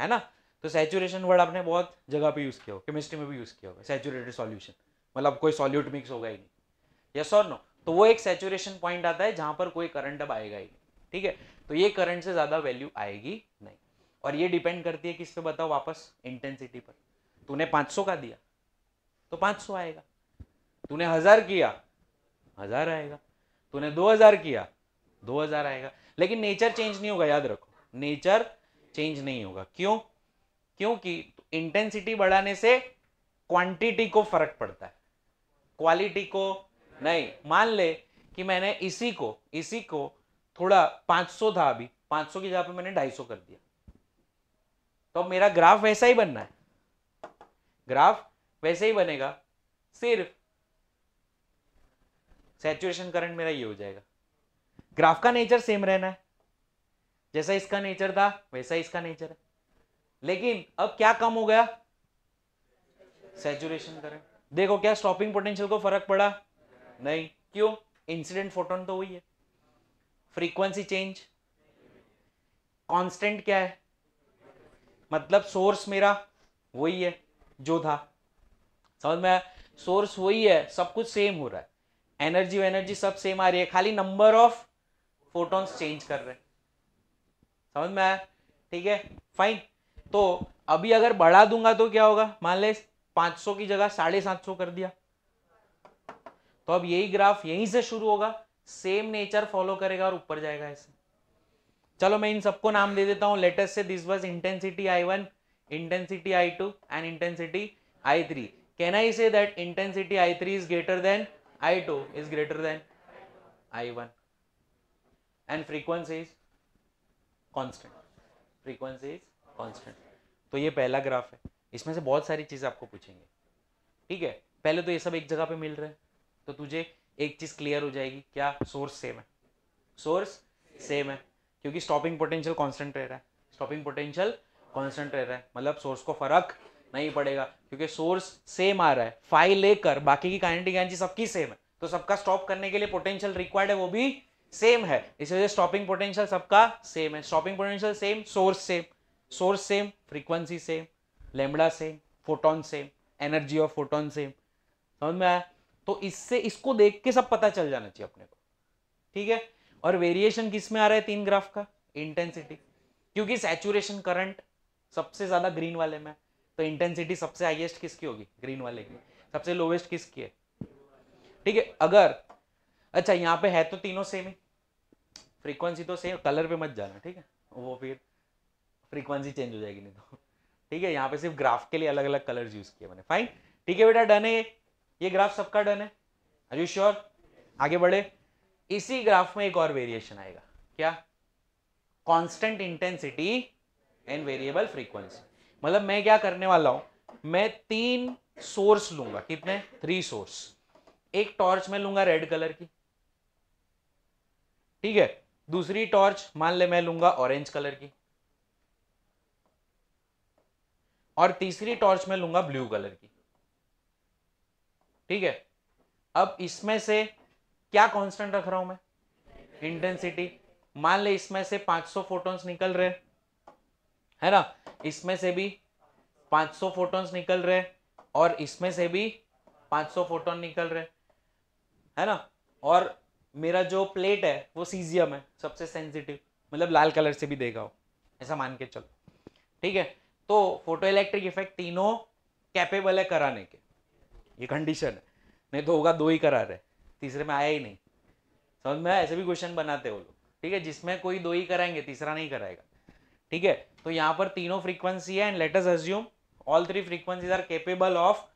है ना तो सेचुरेशन वर्ड आपने बहुत जगह पे यूज़ किया हो केमिस्ट्री में भी यूज़ किया होगा सेचुरेटेड सॉल्यूशन मतलब कोई सॉल्यूट मिक्स होगा ही नहीं यस और नो तो वो एक सेचुरेशन पॉइंट आता है जहां पर कोई करंट अब आएगा ही नहीं ठीक है तो ये करंट से ज़्यादा वैल्यू आएगी नहीं और ये डिपेंड करती है किस पे बताओ वापस इंटेंसिटी पर तूने 500 का दिया तो 500 आएगा तूने हज़ार किया हज़ार आएगा तूने 2000 किया 2000 आएगा लेकिन नेचर चेंज नहीं होगा याद रखो नेचर चेंज नहीं होगा क्यों क्योंकि इंटेंसिटी बढ़ाने से क्वांटिटी को फर्क पड़ता है क्वालिटी को नहीं मान ले कि मैंने इसी को इसी को थोड़ा 500 था अभी 500 की जगह पे मैंने 250 कर दिया तो मेरा ग्राफ वैसा ही बनना है ग्राफ वैसे ही बनेगा सिर्फ सेचुरेशन करंट मेरा ये हो जाएगा ग्राफ का नेचर सेम रहना है जैसा इसका नेचर था वैसा इसका नेचर है लेकिन अब क्या कम हो गया सेचुरेशन करंट देखो क्या स्टॉपिंग पोटेंशियल को फर्क पड़ा नहीं क्यों इंसिडेंट फोटोन तो वही है फ्रीक्वेंसी चेंज कांस्टेंट क्या है मतलब सोर्स मेरा वही है जो था समझ में सोर्स वही है सब कुछ सेम हो रहा है एनर्जी वेनर्जी सब सेम आ रही है खाली नंबर ऑफ फोटॉन्स चेंज कर रहे समझ में आया ठीक है फाइन तो अभी अगर बढ़ा दूंगा तो क्या होगा मान ले 500 की जगह साढ़े सात सौ कर दिया तो अब यही ग्राफ यहीं से शुरू होगा सेम नेचर फॉलो करेगा और ऊपर जाएगा ऐसे चलो मैं इन सबको नाम दे देता हूँ लेटेस्ट से this was intensity I one intensity I two and intensity I three can I say that intensity I three is greater than I two is greater than I one and frequency is constant frequency is constant तो ये पहला graph है इसमें से बहुत सारी चीज़ आपको पूछेंगे ठीक है पहले तो ये सब एक जगह पे मिल रहे हैं तो तुझे एक चीज़ क्लियर हो जाएगी क्या सोर्स सेम है सोर्स सेम है क्योंकि स्टॉपिंग पोटेंशियल कॉन्स्टेंट रह रहा है स्टॉपिंग पोटेंशियल कॉन्स्टेंट रह रहा है मतलब सोर्स को फर्क नहीं पड़ेगा क्योंकि सोर्स सेम आ रहा है फाइव लेकर बाकी की काइनेटिक एनर्जी सबकी सेम है तो सबका स्टॉप करने के लिए पोटेंशियल रिक्वायर्ड है वो भी सेम है इस वजह से स्टॉपिंग पोटेंशियल सबका सेम है stopping potential same source same source same frequency same lambda same photon same energy of photon same समझ में आया तो इससे इसको देख के सब पता चल जाना चाहिए अपने को ठीक है और वेरिएशन किस में आ रहा है तीन ग्राफ का इंटेंसिटी क्योंकि सैचुरेशन करंट सबसे ज्यादा ग्रीन वाले में तो इंटेंसिटी सबसे हाईएस्ट किसकी होगी ग्रीन वाले की सबसे लोवेस्ट किसकी है ठीक है अगर अच्छा यहाँ पे है तो तीनों सेम ही फ्रीक्वेंसी तो सेम कलर पे मत जाना ठीक है वो फिर फ्रीक्वेंसी चेंज हो जाएगी नहीं तो ठीक है यहाँ पे सिर्फ ग्राफ के लिए अलग अलग कलर यूज किया मैंने फाइन ठीक है बेटा डन है ये ग्राफ सबका डन है आर यू श्योर आगे बढ़े इसी ग्राफ में एक और वेरिएशन आएगा क्या constant intensity and variable frequency मतलब मैं क्या करने वाला हूं मैं तीन सोर्स लूंगा कितने थ्री सोर्स एक टॉर्च में लूंगा रेड कलर की ठीक है दूसरी टॉर्च मान ले मैं लूंगा ऑरेंज कलर की और तीसरी टॉर्च में लूंगा ब्लू कलर की ठीक है अब इसमें से क्या कांस्टेंट रख रहा हूं मैं इंटेंसिटी मान ले इसमें से 500 फोटॉन्स निकल रहे है ना इसमें से भी 500 फोटॉन्स निकल रहे और इसमें से भी 500 फोटोन निकल रहे है ना और मेरा जो प्लेट है वो सीजियम है सबसे सेंसिटिव मतलब लाल कलर से भी देगा हो ऐसा मान के चलो ठीक है तो फोटो इलेक्ट्रिक इफेक्ट तीनों कैपेबल है कराने के ये कंडीशन है नहीं तो होगा दो ही करा रहे तीसरे में आया ही नहीं समझ में आया ऐसे भी क्वेश्चन बनाते हो लोग ठीक है जिसमें कोई दो ही कराएंगे तीसरा नहीं कराएगा ठीक है तो यहाँ पर तीनों फ्रीक्वेंसी है and let us assume all three frequencies are capable of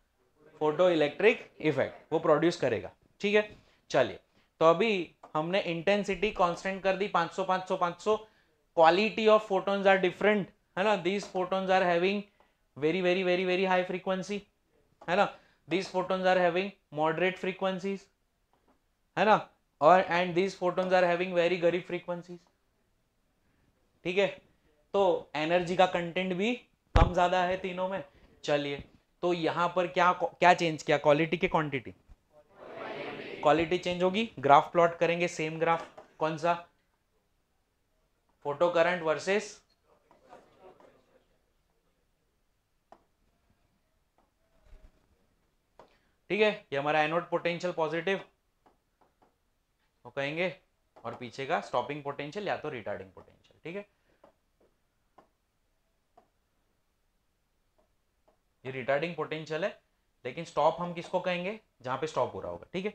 photo electric effect वो प्रोड्यूस करेगा ठीक है चलिए तो अभी हमने इंटेंसिटी कॉन्स्टेंट कर दी 500 500 500 quality of photons are different है ना these photons are having very very very very high frequency है ना these photons are having moderate frequencies है ना और and these photons are having very गरीब फ्रीक्वेंसीज ठीक है तो एनर्जी का कंटेंट भी कम ज़्यादा है तीनों में चलिए तो यहां पर क्या क्या चेंज किया क्वालिटी के क्वांटिटी क्वालिटी चेंज होगी ग्राफ प्लॉट करेंगे सेम ग्राफ कौन सा फोटो करंट वर्सेस ठीक है ये हमारा एनोड पोटेंशियल पॉजिटिव वो कहेंगे और पीछे का स्टॉपिंग पोटेंशियल या तो रिटार्डिंग पोटेंशियल ठीक है ये रिटार्डिंग पोटेंशियल है लेकिन स्टॉप हम किसको कहेंगे जहां पे स्टॉप हो रहा होगा ठीक है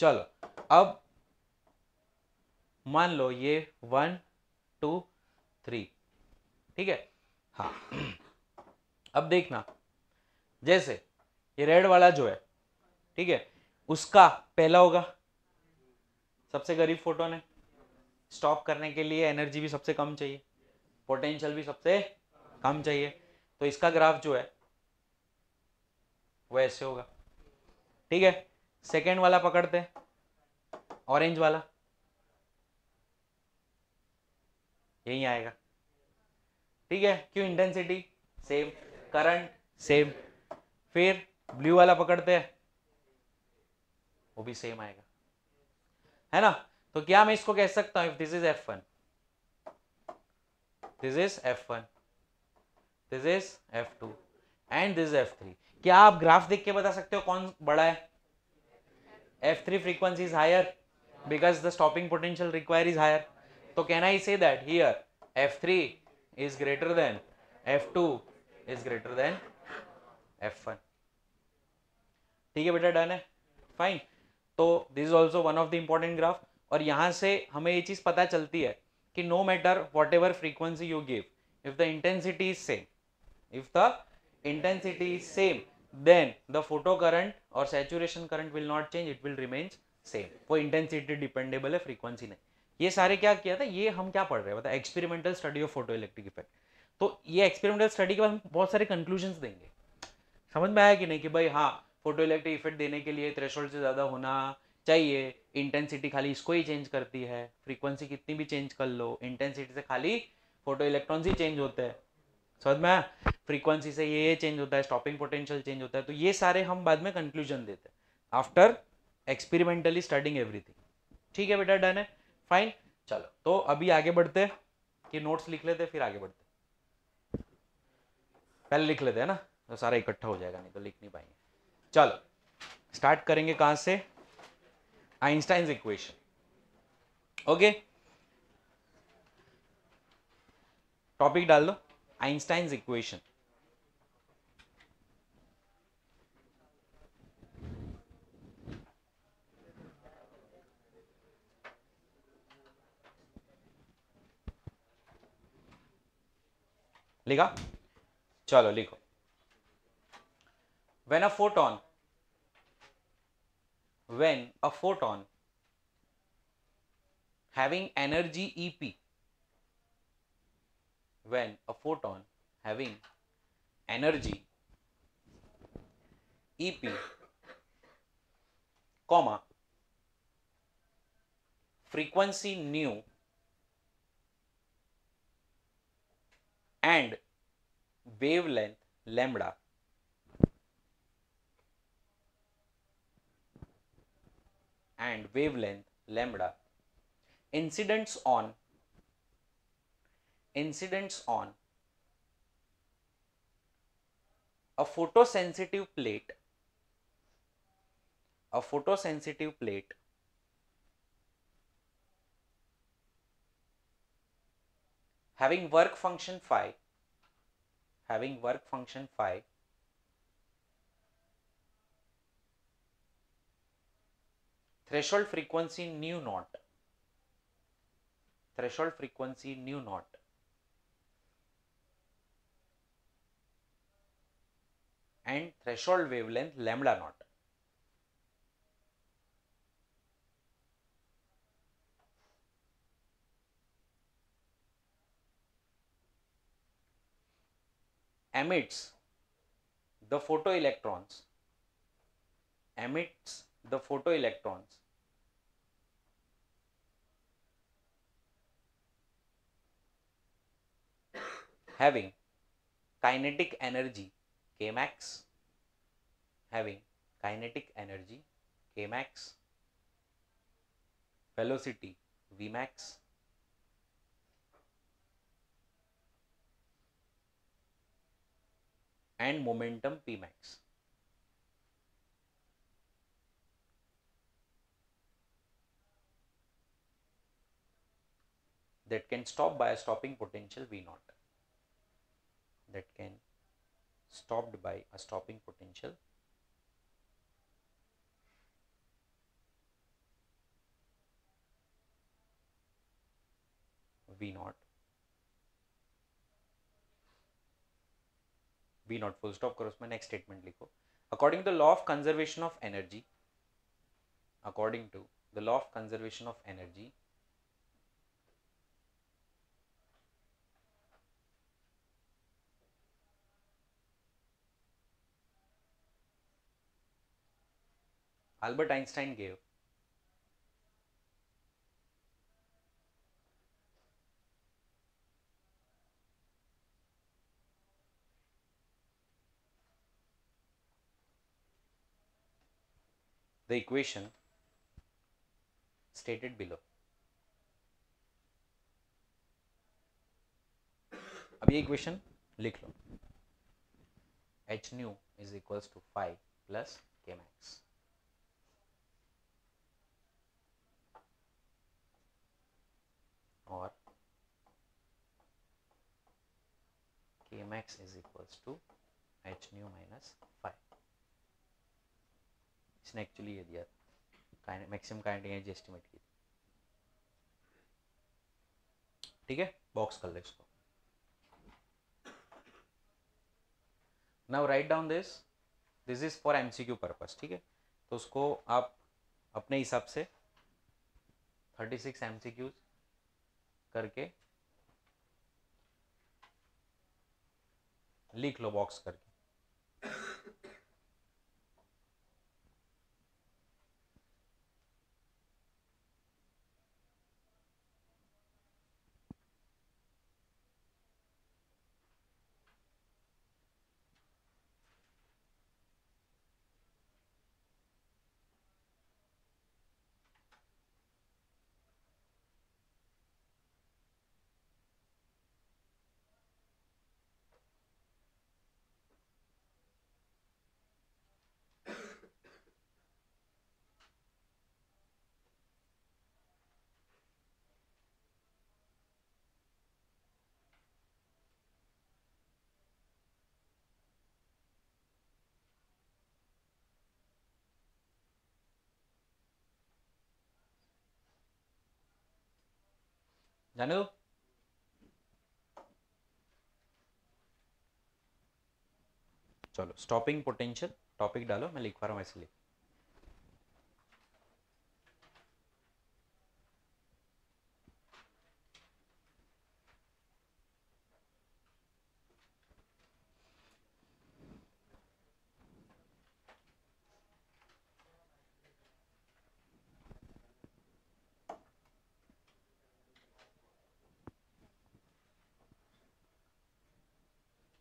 चलो अब मान लो ये वन टू थ्री ठीक है हाँ अब देखना जैसे ये रेड वाला जो है ठीक है उसका पहला होगा सबसे गरीब फोटोन है स्टॉप करने के लिए एनर्जी भी सबसे कम चाहिए पोटेंशियल भी सबसे कम चाहिए तो इसका ग्राफ जो है वो ऐसे होगा ठीक है सेकेंड वाला पकड़ते हैं ऑरेंज वाला यही आएगा ठीक है क्यों इंटेंसिटी सेम करंट सेम फिर ब्लू वाला पकड़ते हैं वो भी सेम आएगा है ना तो क्या मैं इसको कह सकता हूं if this is F one this is F one this is F two and this is F three क्या आप ग्राफ देख के बता सकते हो कौन बड़ा है F three frequency is higher because the stopping potential require is higher तो can I say that here F three is greater than F two is greater than F one ठीक है बेटा डन है फाइन तो this is also one of the important graph और यहाँ से हमें ये चीज़ पता चलती है कि no matter whatever frequency you give if the intensity is same if the intensity is same then the photo current और saturation current will not change it will remains same वो इंटेंसिटी डिपेंडेबल है frequency नहीं ये सारे क्या किया था ये हम क्या पढ़ रहे हैं बता experimental study of photo electric effect तो ये एक्सपेरिमेंटल स्टडी के बाद हम बहुत सारे कंक्लूजन देंगे समझ में आया कि नहीं कि भाई हाँ फोटो इलेक्ट्रिक इफेक्ट देने के लिए थ्रेशोल्ड से ज़्यादा होना चाहिए इंटेंसिटी खाली इसको ही चेंज करती है फ्रीक्वेंसी कितनी भी चेंज कर लो इंटेंसिटी से खाली फोटो इलेक्ट्रॉन्स ही चेंज होते हैं समझ में फ्रीक्वेंसी से ये ये चेंज होता है स्टॉपिंग पोटेंशियल चेंज होता है तो ये सारे हम बाद में कंक्लूजन देते हैं आफ्टर एक्सपेरिमेंटली स्टडिंग एवरीथिंग ठीक है बेटा डन है फाइन चलो तो अभी आगे बढ़ते कि नोट्स लिख लेते फिर आगे बढ़ते पहले लिख लेते हैं ना तो सारा इकट्ठा हो जाएगा नहीं तो लिख नहीं पाएंगे चलो स्टार्ट करेंगे कहां से आइंस्टाइन इक्वेशन ओके टॉपिक डाल दो आइंस्टाइन इक्वेशन लिखा चलो लिखो when a photon when a photon having energy ep when a photon having energy ep comma frequency nu and wavelength lambda and wavelength lambda. Incidence on incidence on a photosensitive plate a photosensitive plate having work function phi having work function phi threshold frequency nu naught threshold frequency nu naught and threshold wavelength lambda naught emits the photoelectrons emits the photoelectrons having kinetic energy Kmax, having kinetic energy Kmax, velocity Vmax, and momentum Pmax. that can stop by a stopping potential V naught that can stopped by a stopping potential V naught V naught full stop करो उसमें next statement लिखो according to the law of conservation of energy according to the law of conservation of energy Albert Einstein gave. the equation stated below. अब ये equation लिख लो is equals to phi plus five plus max is equals to h nu minus phi. इसने actually ये दिया maximum kinetic energy estimate की ठीक है बॉक्स कर ले इसको now write down this this is for MCQ purpose ठीक है तो उसको आप अपने हिसाब से 36 एमसीक्यूज करके लिख लो बॉक्स करके जाने चलो स्टॉपिंग पोटेंशियल टॉपिक डालो मैं लिखवा रहा हूँ ऐसे लिख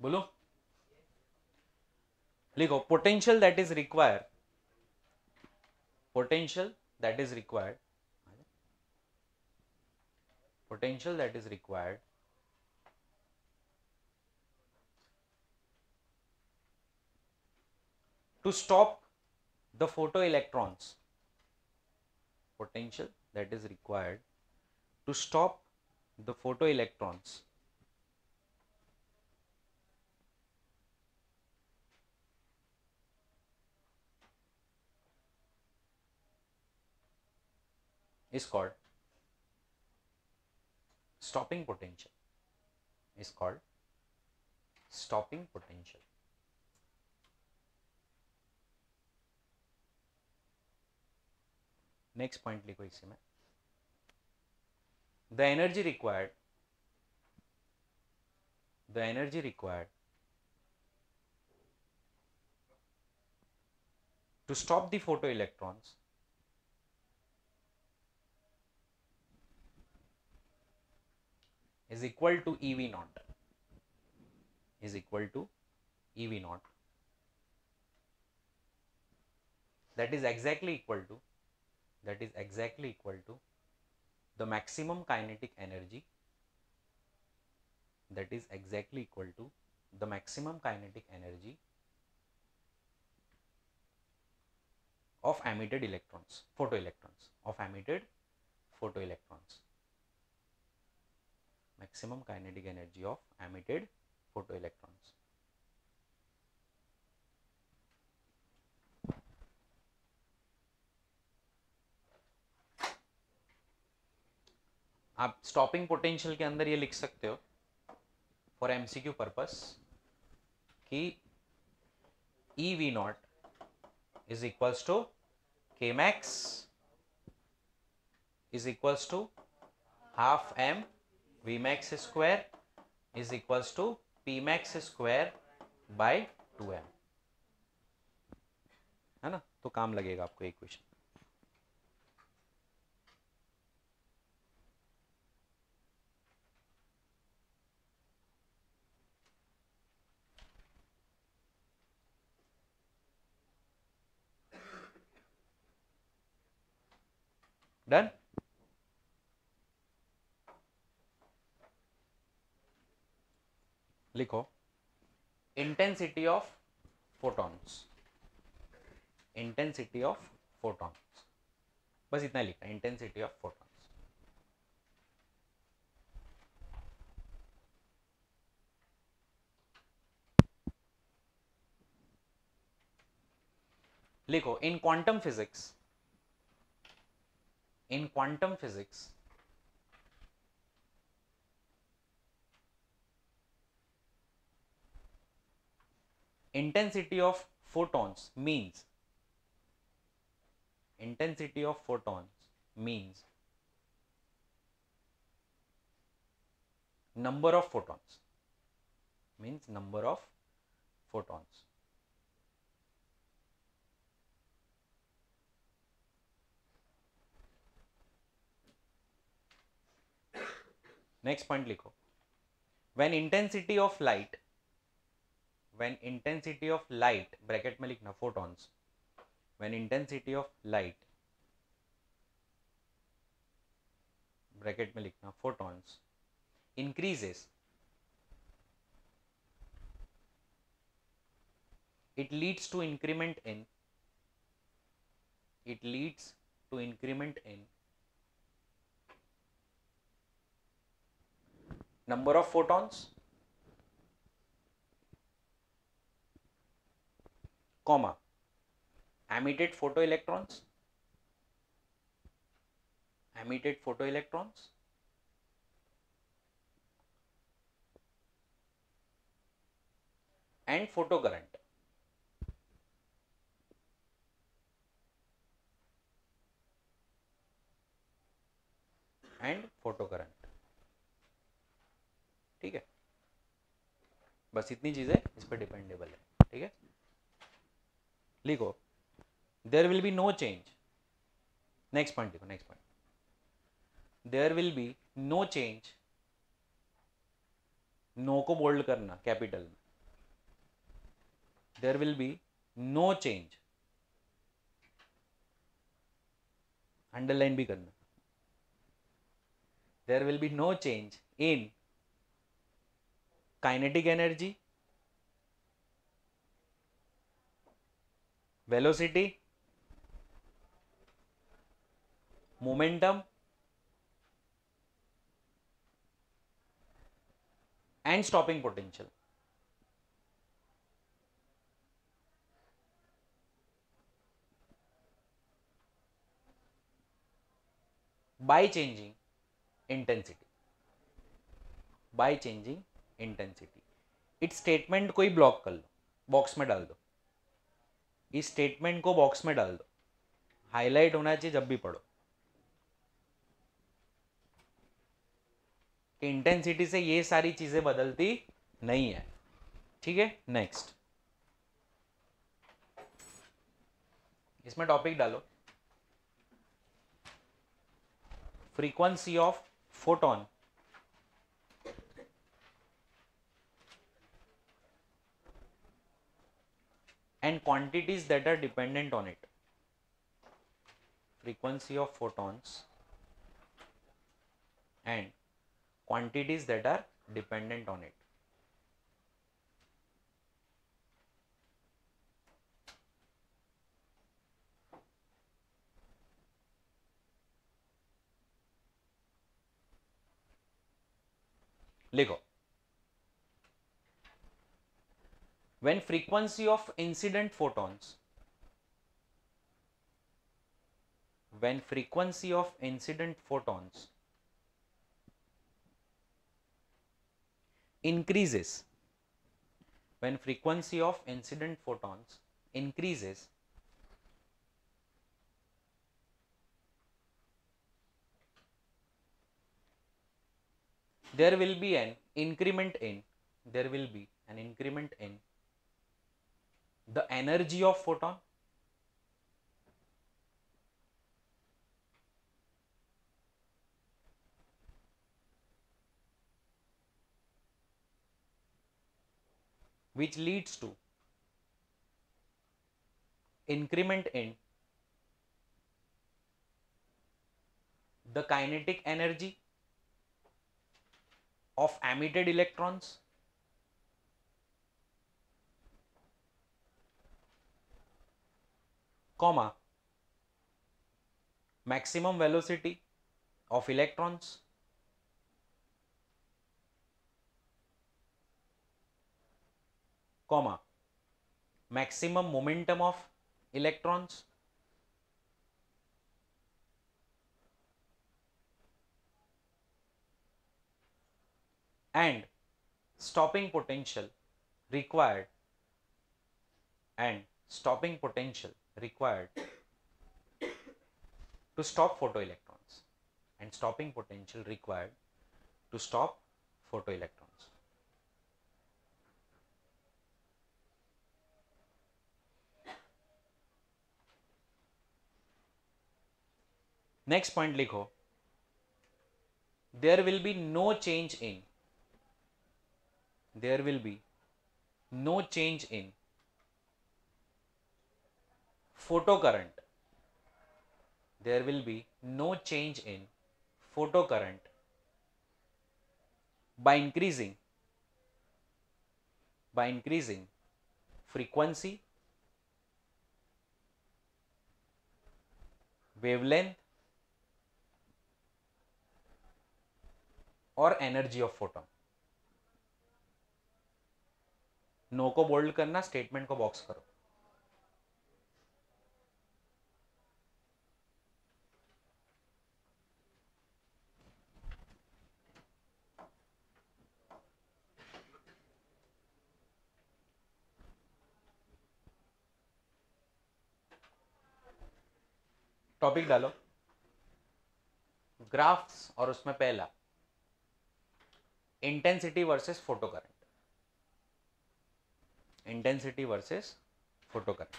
बोलो लिखो potential that is required. Potential that is required. potential that is required to stop the photoelectrons potential that is required to stop the photoelectrons is called stopping potential is called stopping potential. point, point लिखो इसी The energy required. The energy required. to stop the photoelectrons is equal to EV naught is equal to EV naught that is exactly equal to that is exactly equal to the maximum kinetic energy that is exactly equal to the maximum kinetic energy of emitted electrons photoelectrons of emitted photoelectrons maximum kinetic energy of emitted photoelectrons. आप stopping potential के अंदर ये लिख सकते हो for MCQ purpose कि E we naught is equals to K max is equals to half M V max square is equals to P max square by two M है ना तो काम लगेगा आपको इक्वेशन done लिखो intensity of photons intensity of photons बस इतना लिखा इंटेंसिटी ऑफ फोटॉन्स लिखो in quantum physics in quantum physics intensity of photons means intensity of photons means number of photons means number of photons next point likho when intensity of light when intensity of light bracket में लिखना photons when intensity of light bracket में लिखना photons increases it leads to increment in it leads to increment in number of photons comma emitted photoelectrons emitted photoelectrons and photocurrent and photo current ठीक है बस इतनी चीज़ें इस पर dependable है ठीक है लिखो there will be no change next point लिखो next point there will be no change no को बोल्ड करना कैपिटल में there will be no change underline भी करना there will be no change in kinetic energy velocity momentum and stopping potential by changing intensity by changing intensity it's statement को ही block कर लो box में डाल दो इस स्टेटमेंट को बॉक्स में डाल दो हाईलाइट होना चाहिए जब भी पढ़ो इंटेंसिटी से ये सारी चीज़ें बदलती नहीं है ठीक है नेक्स्ट इसमें टॉपिक डालो frequency of photon and quantities that are dependent on it. Frequency of photons and quantities that are dependent on it. लिखो when frequency of incident photons when frequency of incident photons increases when frequency of incident photons increases there will be an increment in there will be an increment in the energy of photon which leads to increment in the kinetic energy of emitted electrons comma maximum velocity of electrons comma maximum momentum of electrons and stopping potential required and stopping potential required to stop photoelectrons and stopping potential required to stop photoelectrons. Next point likho, there will be no change in, there will be no change in photocurrent there will be no change in photocurrent by increasing by increasing frequency wavelength और energy of photon no को bold करना statement को box करो topic डालो graphs और उसमें पहला intensity versus photo current intensity versus photo current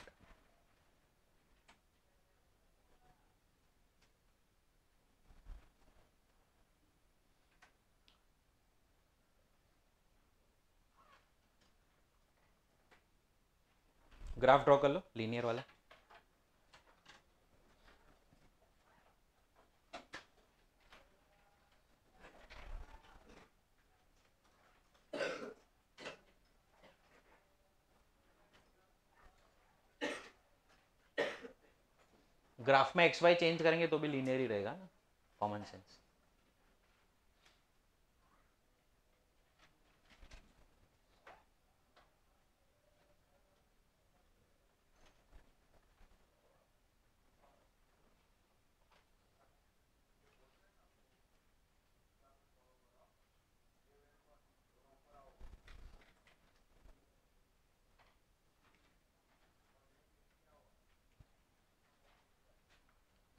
graph draw कर लो लीनियर वाला ग्राफ में एक्स वाई चेंज करेंगे तो भी लीनियर ही रहेगा ना कॉमन सेंस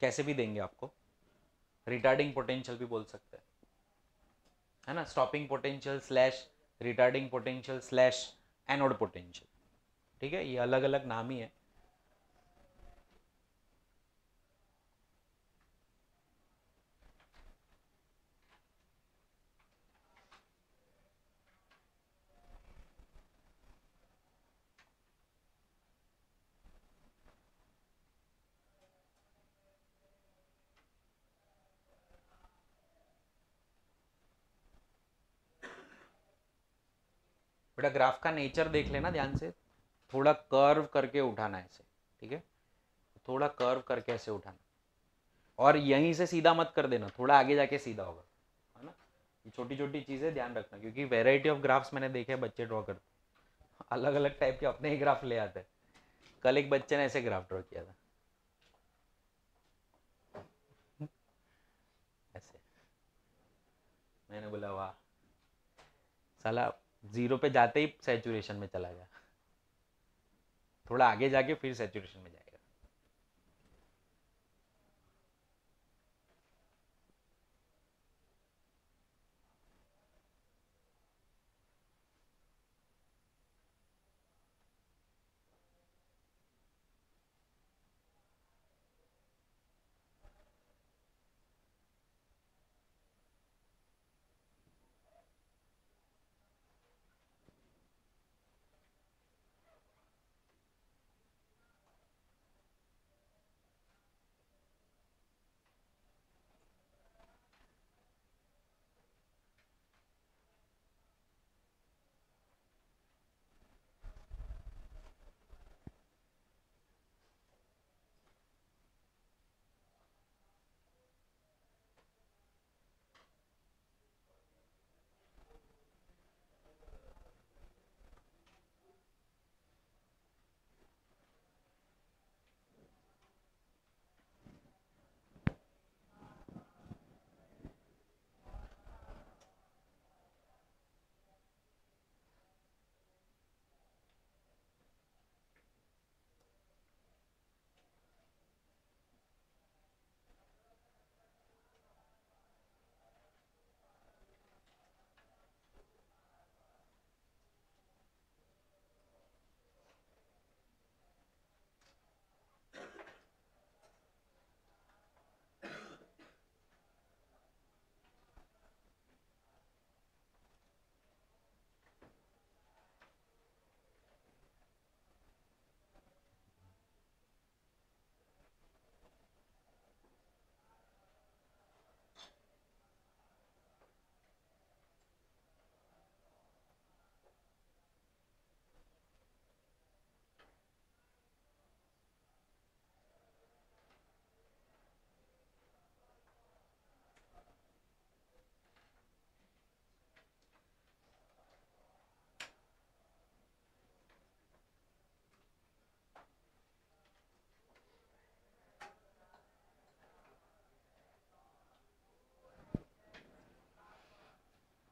कैसे भी देंगे आपको रिटार्डिंग पोटेंशियल भी बोल सकते हैं है ना stopping potential slash retarding potential slash anode potential ठीक है ये अलग अलग नाम ही है बेटा ग्राफ का नेचर देख लेना ध्यान से थोड़ा कर्व करके उठाना है इसे ठीक है थोड़ा कर्व करके ऐसे उठाना और यहीं से सीधा मत कर देना थोड़ा आगे जाके सीधा होगा है ना ये छोटी छोटी चीज़ें ध्यान रखना क्योंकि वेराइटी ऑफ ग्राफ्स मैंने देखे हैं बच्चे ड्रॉ करते अलग अलग टाइप के अपने ही ग्राफ ले आते हैं कल एक बच्चे ने ऐसे ग्राफ ड्रॉ किया था मैंने बोला वाह साला जीरो पे जाते ही सेचुरेशन में चला गया थोड़ा आगे जाके फिर सेचुरेशन में जाए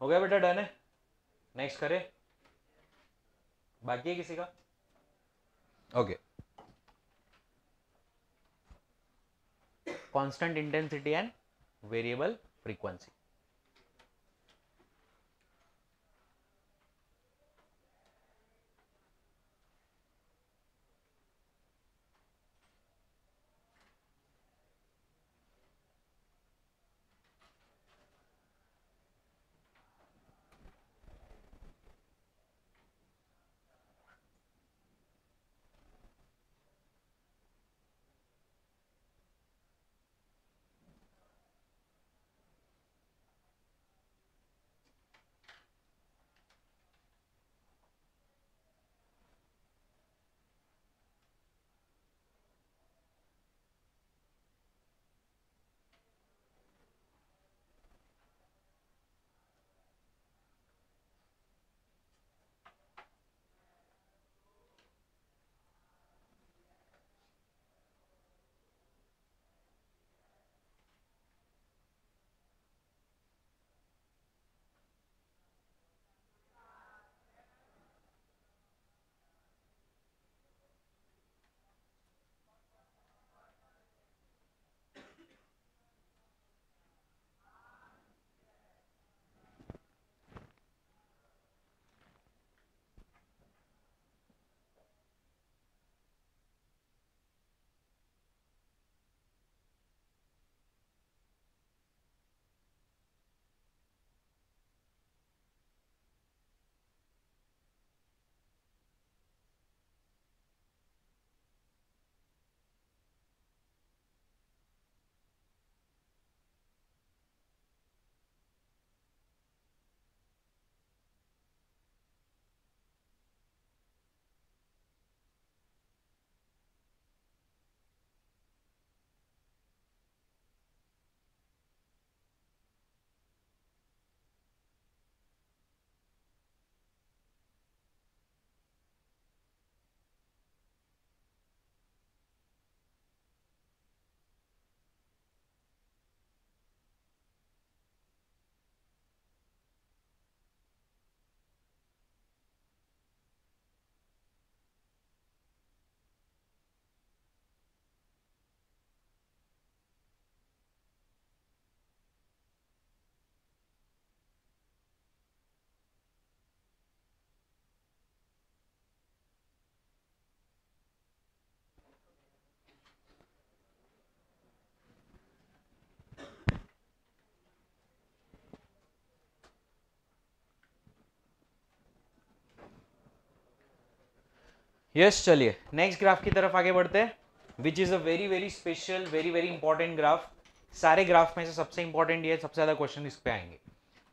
हो गया बेटा डन है नेक्स्ट करें बाकी है किसी का okay constant intensity and variable frequency yes चलिए नेक्स्ट ग्राफ की तरफ आगे बढ़ते हैं which is a very very special very very important graph सारे ग्राफ में से सबसे इंपॉर्टेंट ये सबसे ज़्यादा क्वेश्चन इस पर आएंगे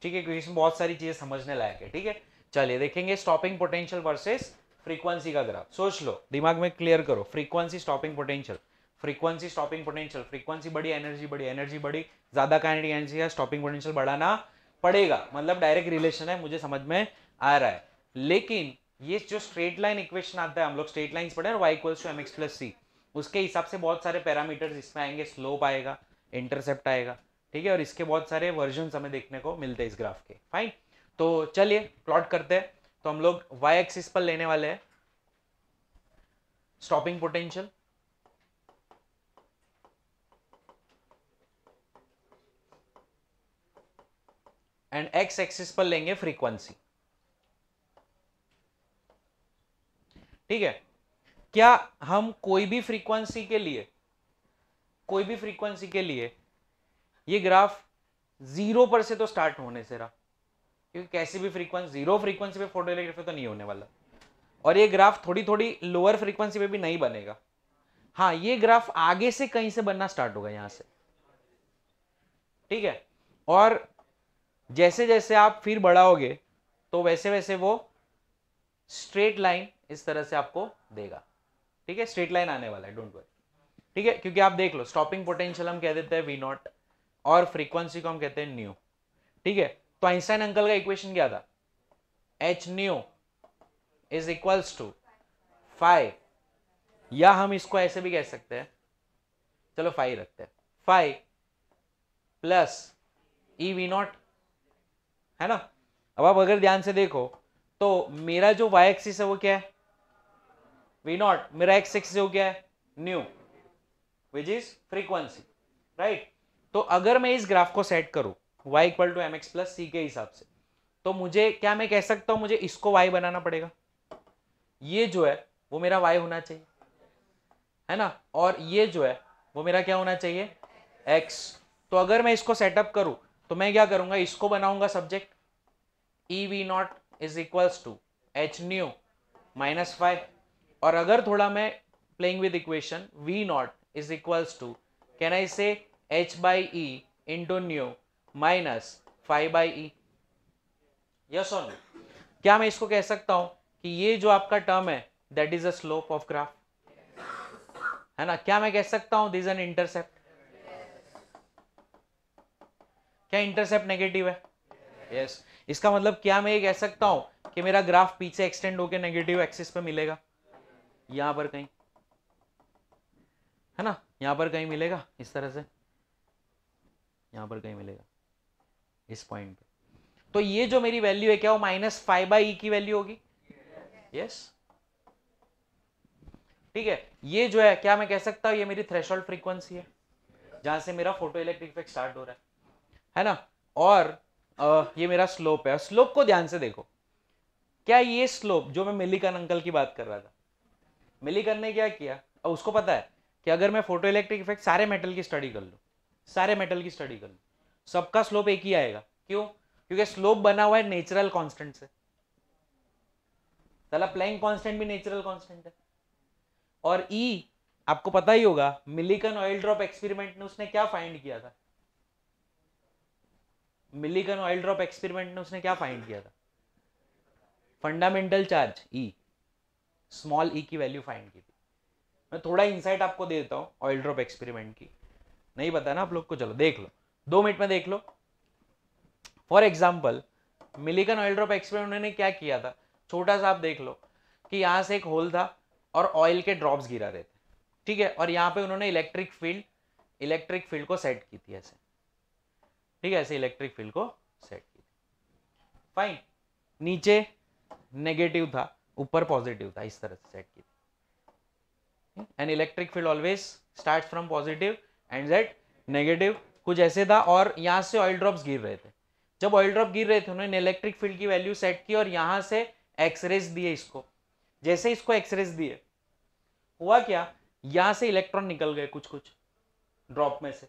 ठीक है क्योंकि इसमें बहुत सारी चीज़ें समझने लायक है ठीक है चलिए देखेंगे स्टॉपिंग पोटेंशियल वर्सेस फ्रीक्वेंसी का ग्राफ सोच लो दिमाग में क्लियर करो frequency stopping potential frequency stopping potential frequency बड़ी एनर्जी बड़ी एनर्जी बड़ी ज़्यादा काइनेटिक एनर्जी है स्टॉपिंग पोटेंशियल बढ़ाना पड़ेगा मतलब डायरेक्ट रिलेशन है मुझे समझ में आ रहा है लेकिन ये जो स्ट्रेट लाइन इक्वेशन आता है हम लोग स्ट्रेट लाइन पढ़े और Y equals to M X plus C उसके हिसाब से बहुत सारे पैरामीटर्स इसमें आएंगे स्लोप आएगा इंटरसेप्ट आएगा ठीक है और इसके बहुत सारे वर्जन हमें देखने को मिलते हैं इस ग्राफ के फाइन तो चलिए प्लॉट करते हैं तो हम लोग वाई एक्सिस पर लेने वाले हैं stopping potential and X axis पर लेंगे फ्रीक्वेंसी ठीक है क्या हम कोई भी फ्रीक्वेंसी के लिए कोई भी फ्रीक्वेंसी के लिए ये ग्राफ जीरो पर से तो स्टार्ट होने से रहा क्योंकि कैसी भी फ्रीक्वेंसी जीरो फ्रीक्वेंसी पे फोटो इलेक्ट्रिक तो नहीं होने वाला और ये ग्राफ थोड़ी थोड़ी लोअर फ्रीक्वेंसी पे भी नहीं बनेगा हाँ ये ग्राफ आगे से कहीं से बनना स्टार्ट होगा यहां से ठीक है और जैसे जैसे आप फिर बढ़ाओगे तो वैसे वैसे वो स्ट्रेट लाइन इस तरह से आपको देगा ठीक है स्ट्रेट लाइन आने वाला है डोंट वरी ठीक है क्योंकि आप देख लो स्टॉपिंग पोटेंशियल हम कह देते हैं वी नॉट और फ्रीक्वेंसी को हम कहते हैं न्यू ठीक है तो आइंस्टाइन अंकल का इक्वेशन क्या था H nu is equals to five या हम इसको ऐसे भी कह सकते हैं चलो फाइव रखते हैं five plus E V naught है ना अब आप अगर ध्यान से देखो तो मेरा जो वाई एक्सिस है वो क्या है वी नॉट मेरा एक्स एक्सिस हो गया है nu which is frequency right तो अगर मैं इस ग्राफ को सेट करूं y equal to M X plus C के हिसाब से तो मुझे क्या मैं कह सकता हूं मुझे इसको y बनाना पड़ेगा ये जो है वो मेरा y होना चाहिए है ना और ये जो है वो मेरा क्या होना चाहिए x तो अगर मैं इसको सेटअप करूं तो मैं क्या करूंगा इसको बनाऊंगा subject E we naught is equals to H nu minus five और अगर थोड़ा मैं playing with equation V naught is equals to can I say H by E into nu minus five by E yes और no क्या मैं इसको कह सकता हूं कि ये जो आपका टर्म है that is a slope of graph है ना क्या मैं कह सकता हूं दिस एन इंटरसेप्ट क्या इंटरसेप्ट नेगेटिव है यस yes. इसका मतलब क्या मैं ये कह सकता हूं कि मेरा ग्राफ पीछे एक्सटेंड होकर नेगेटिव एक्सिस पे मिलेगा यहां पर कहीं है ना यहां पर कहीं मिलेगा इस तरह से यहां पर कहीं मिलेगा इस पॉइंट पे तो ये जो मेरी वैल्यू है क्या वो माइनस फाइव बाई ई की वैल्यू होगी यस ठीक है ये जो है क्या मैं कह सकता हूं ये मेरी थ्रेशोल्ड फ्रीक्वेंसी है जहां से मेरा फोटो इलेक्ट्रिक इफेक्ट स्टार्ट हो रहा है है ना और आ, ये मेरा स्लोप है स्लोप को ध्यान से देखो क्या ये स्लोप जो मैं मिलीकन अंकल की बात कर रहा था मिलीकन ने क्या किया अब उसको पता है कि अगर मैं फोटो इलेक्ट्रिक इफेक्ट सारे मेटल की स्टडी कर लूँ सारे मेटल की स्टडी कर लूँ सबका स्लोप एक ही आएगा क्यों क्योंकि स्लोप बना हुआ है नेचुरल कॉन्स्टेंट से चला प्लैंग कॉन्स्टेंट भी नेचुरल कॉन्स्टेंट है और ई e, आपको पता ही होगा मिलीकन ऑयल ड्रॉप एक्सपेरिमेंट में उसने क्या फाइंड किया था मिलीगन ऑयल ड्रॉप एक्सपेरिमेंट में उसने क्या फाइंड किया था fundamental charge E e. Small E e की वैल्यू फाइंड की थी मैं थोड़ा इंसाइट आपको दे देता हूँ ऑयल ड्रॉप एक्सपेरिमेंट की नहीं पता ना आप लोग को चलो देख लो दो मिनट में देख लो for example Millikan oil drop experiment ने क्या किया था छोटा सा आप देख लो कि यहाँ से एक होल था और ऑयल के ड्रॉप्स गिरा रहे थे ठीक है और यहाँ पे उन्होंने इलेक्ट्रिक फील्ड इलेक्ट्रिक फील्ड को सेट की थी ऐसे ठीक है ऐसे इलेक्ट्रिक फील्ड को सेट किया फाइन नीचे नेगेटिव था ऊपर पॉजिटिव था इस तरह से सेट किया and electric field always start from positive and Z negative कुछ ऐसे था और यहाँ से ऑयल ड्रॉप्स गिर रहे थे जब ऑयल ड्रॉप गिर रहे थे उन्होंने इलेक्ट्रिक फील्ड की वैल्यू सेट की और यहाँ से एक्सरेज दिए इसको जैसे इसको एक्सरेज दिए हुआ क्या यहाँ से इलेक्ट्रॉन निकल गए कुछ कुछ ड्रॉप में से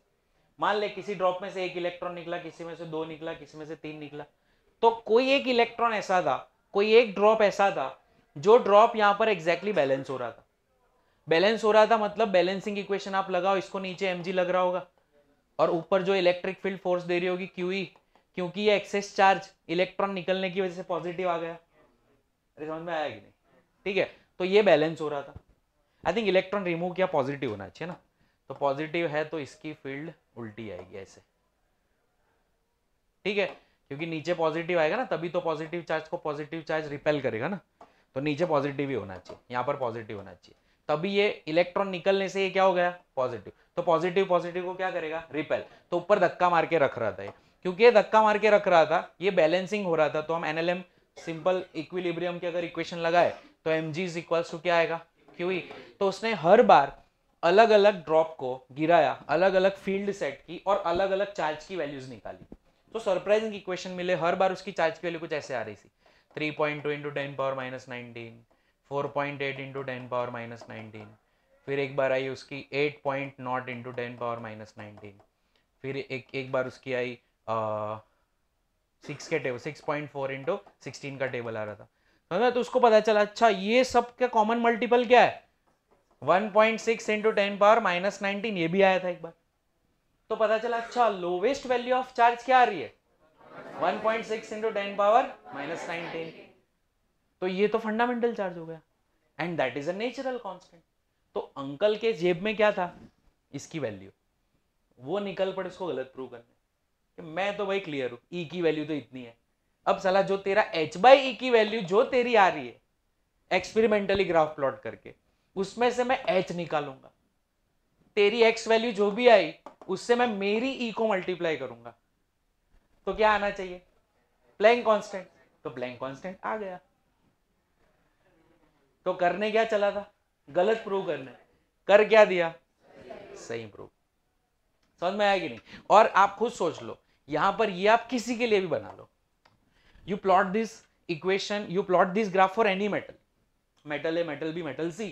मान ले किसी ड्रॉप में से एक इलेक्ट्रॉन निकला किसी में से दो निकला किसी में से तीन निकला तो कोई एक इलेक्ट्रॉन ऐसा था कोई एक ड्रॉप ऐसा था जो ड्रॉप यहाँ पर एग्जैक्टली exactly बैलेंस हो रहा था बैलेंस हो रहा था मतलब बैलेंसिंग इक्वेशन आप लगाओ इसको नीचे एम लग रहा होगा और ऊपर जो इलेक्ट्रिक फील्ड फोर्स दे रही होगी क्यू e, क्योंकि ये एक्सेस चार्ज इलेक्ट्रॉन निकलने की वजह से पॉजिटिव आ गया अरे समझ में आया कि नहीं ठीक है तो ये बैलेंस हो रहा था आई थिंक इलेक्ट्रॉन रिमूव किया पॉजिटिव होना चाहिए ना तो पॉजिटिव है तो इसकी फील्ड उल्टी आएगी ऐसे ठीक है क्योंकि नीचे पॉजिटिव आएगा ना तभी तो पॉजिटिव चार्ज को पॉजिटिव चार्ज रिपेल करेगा ना तो नीचे पॉजिटिव ही होना चाहिए यहाँ पर पॉजिटिव होना चाहिए तभी ये इलेक्ट्रॉन निकलने से ये क्या हो गया पॉजिटिव तो पॉजिटिव पॉजिटिव को क्या करेगा रिपेल तो ऊपर धक्का मार के रख रहा था ये क्योंकि ये धक्का मार के रख रहा था ये बैलेंसिंग हो रहा था तो हम एन सिंपल इक्विलिब्रियम की अगर इक्वेशन लगाए तो एम जी इक्वल्स टू क्या आएगा क्यू e। तो उसने हर बार अलग अलग ड्रॉप को गिराया अलग अलग फील्ड सेट की और अलग अलग चार्ज की वैल्यूज निकाली तो सरप्राइजिंग इक्वेशन मिले हर बार उसकी चार्ज की वैल्यू कुछ ऐसे आ रही थी three point two into ten power minus nineteen four point eight into ten power minus nineteen फिर एक बार आई उसकी eight point naught into ten power minus nineteen फिर एक एक बार उसकी आई सिक्स के table six point four into sixteen का टेबल आ रहा था तो, तो उसको पता चला अच्छा ये सब का कॉमन मल्टीपल क्या है one point six into ten power minus nineteen ये भी आया था एक बार तो पता चला अच्छा लोवेस्ट वैल्यू ऑफ चार्ज क्या आ रही है one point six into ten power minus nineteen तो ये तो फंडामेंटल चार्ज हो गया and that is a natural constant तो अंकल के जेब में क्या था इसकी वैल्यू वो निकल पड़े उसको गलत प्रूव करने कि मैं तो भाई क्लियर हूँ ई e की वैल्यू तो इतनी है अब सलाह जो तेरा एच बाई ई की वैल्यू जो तेरी आ रही है एक्सपेरिमेंटली ग्राफ प्लॉट करके उसमें से मैं एच निकालूंगा तेरी एक्स वैल्यू जो भी आई उससे मैं मेरी ई e को मल्टीप्लाई करूंगा तो क्या आना चाहिए ब्लैंक कांस्टेंट तो ब्लैंक कांस्टेंट आ गया तो करने क्या चला था गलत प्रूव करने कर क्या दिया सही प्रूव समझ में आया कि नहीं और आप खुद सोच लो यहां पर ये आप किसी के लिए भी बना लो you plot this equation you plot this graph for any metal metal A metal B metal C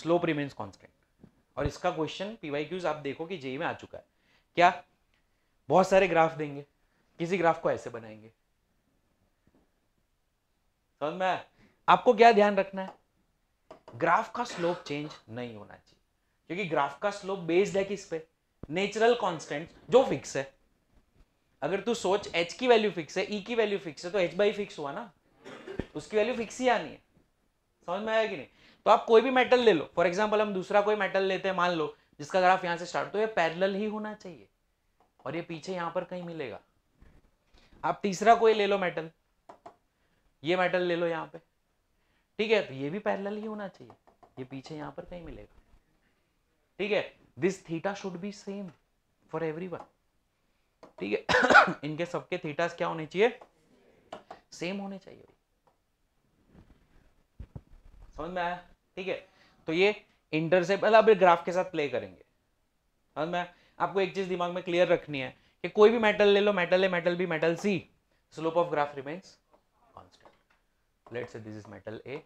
slope remains constant और इसका क्वेश्चन पीवाई क्यूज आप देखो कि जेई e में आ चुका है क्या बहुत सारे ग्राफ देंगे किसी ग्राफ को ऐसे बनाएंगे समझ में आपको क्या ध्यान रखना है ग्राफ का स्लोप चेंज नहीं होना चाहिए क्योंकि ग्राफ का स्लोप बेस्ड है किस पे नेचुरल कांस्टेंट जो फिक्स है अगर तू सोच एच की वैल्यू फिक्स है ई e की वैल्यू फिक्स है तो एच बाई फिक्स हुआ ना उसकी वैल्यू फिक्स ही आनी है समझ में आया कि नहीं तो आप कोई भी मेटल ले लो फॉर एग्जाम्पल हम दूसरा कोई मेटल लेते हैं मान लो जिसका ग्राफ यहां से स्टार्ट तो ये पैरल ही होना चाहिए और ये पीछे यहाँ पर कहीं मिलेगा आप तीसरा कोई ले लो मेटल ये मेटल ले लो यहाँ पे ठीक है तो ये भी पैरल ही होना चाहिए ये पीछे यहाँ पर कहीं मिलेगा ठीक है this theta should be same for every ठीक है इनके सबके थीटास क्या होने चाहिए सेम होने चाहिए समझ में आया ठीक है तो ये इंटरसेप्ट मतलब ग्राफ के साथ प्ले करेंगे और मैं आपको एक चीज दिमाग में क्लियर रखनी है कि कोई भी मेटल ले लो metal A metal B metal C slope of graph remains constant let say this is metal A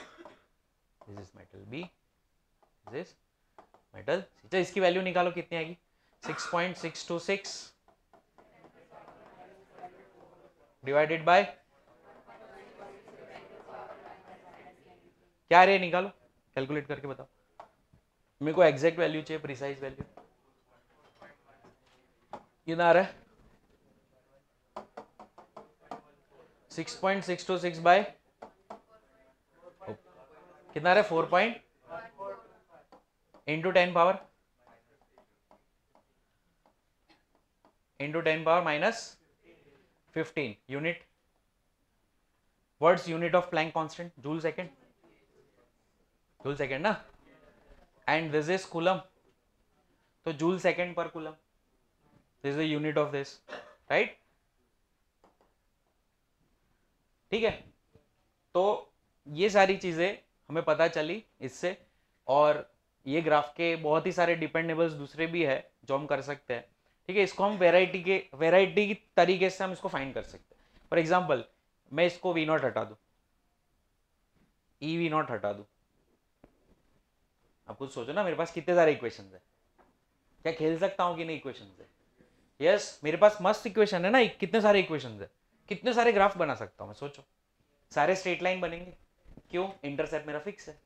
this is metal B this metal C तो इसकी वैल्यू निकालो कितनी आएगी six point six two six divided by क्या रे निकालो calculate करके बताओ मेरे को एग्जैक्ट वैल्यू चाहिए प्रिसाइज वैल्यू कितना आ रहा है six point six two six by कितना रहा four point into ten power into ten power minus fifteen unit words unit of Planck constant joule second joule second ना एंड दिस इज कुलम तो joule second per coulomb this is the unit of this right ठीक है तो ये सारी चीज़ें हमें पता चली इससे और ये ग्राफ के बहुत ही सारे डिपेंडेबल्स दूसरे भी है जो हम कर सकते हैं ठीक है इसको हम वेराइटी के वेराइटी की तरीके से हम इसको फाइंड कर सकते हैं फॉर एग्जाम्पल मैं इसको वी नॉट हटा दू ई वी नॉट हटा दू अब कुछ सोचो ना मेरे पास कितने सारे इक्वेशन है क्या खेल सकता हूँ कि नहीं इक्वेशन से यस yes, मेरे पास मस्त इक्वेशन है ना कितने सारे इक्वेशन है कितने सारे ग्राफ बना सकता हूँ मैं सोचो सारे स्ट्रेट लाइन बनेंगे क्यों इंटरसेप्ट मेरा फिक्स है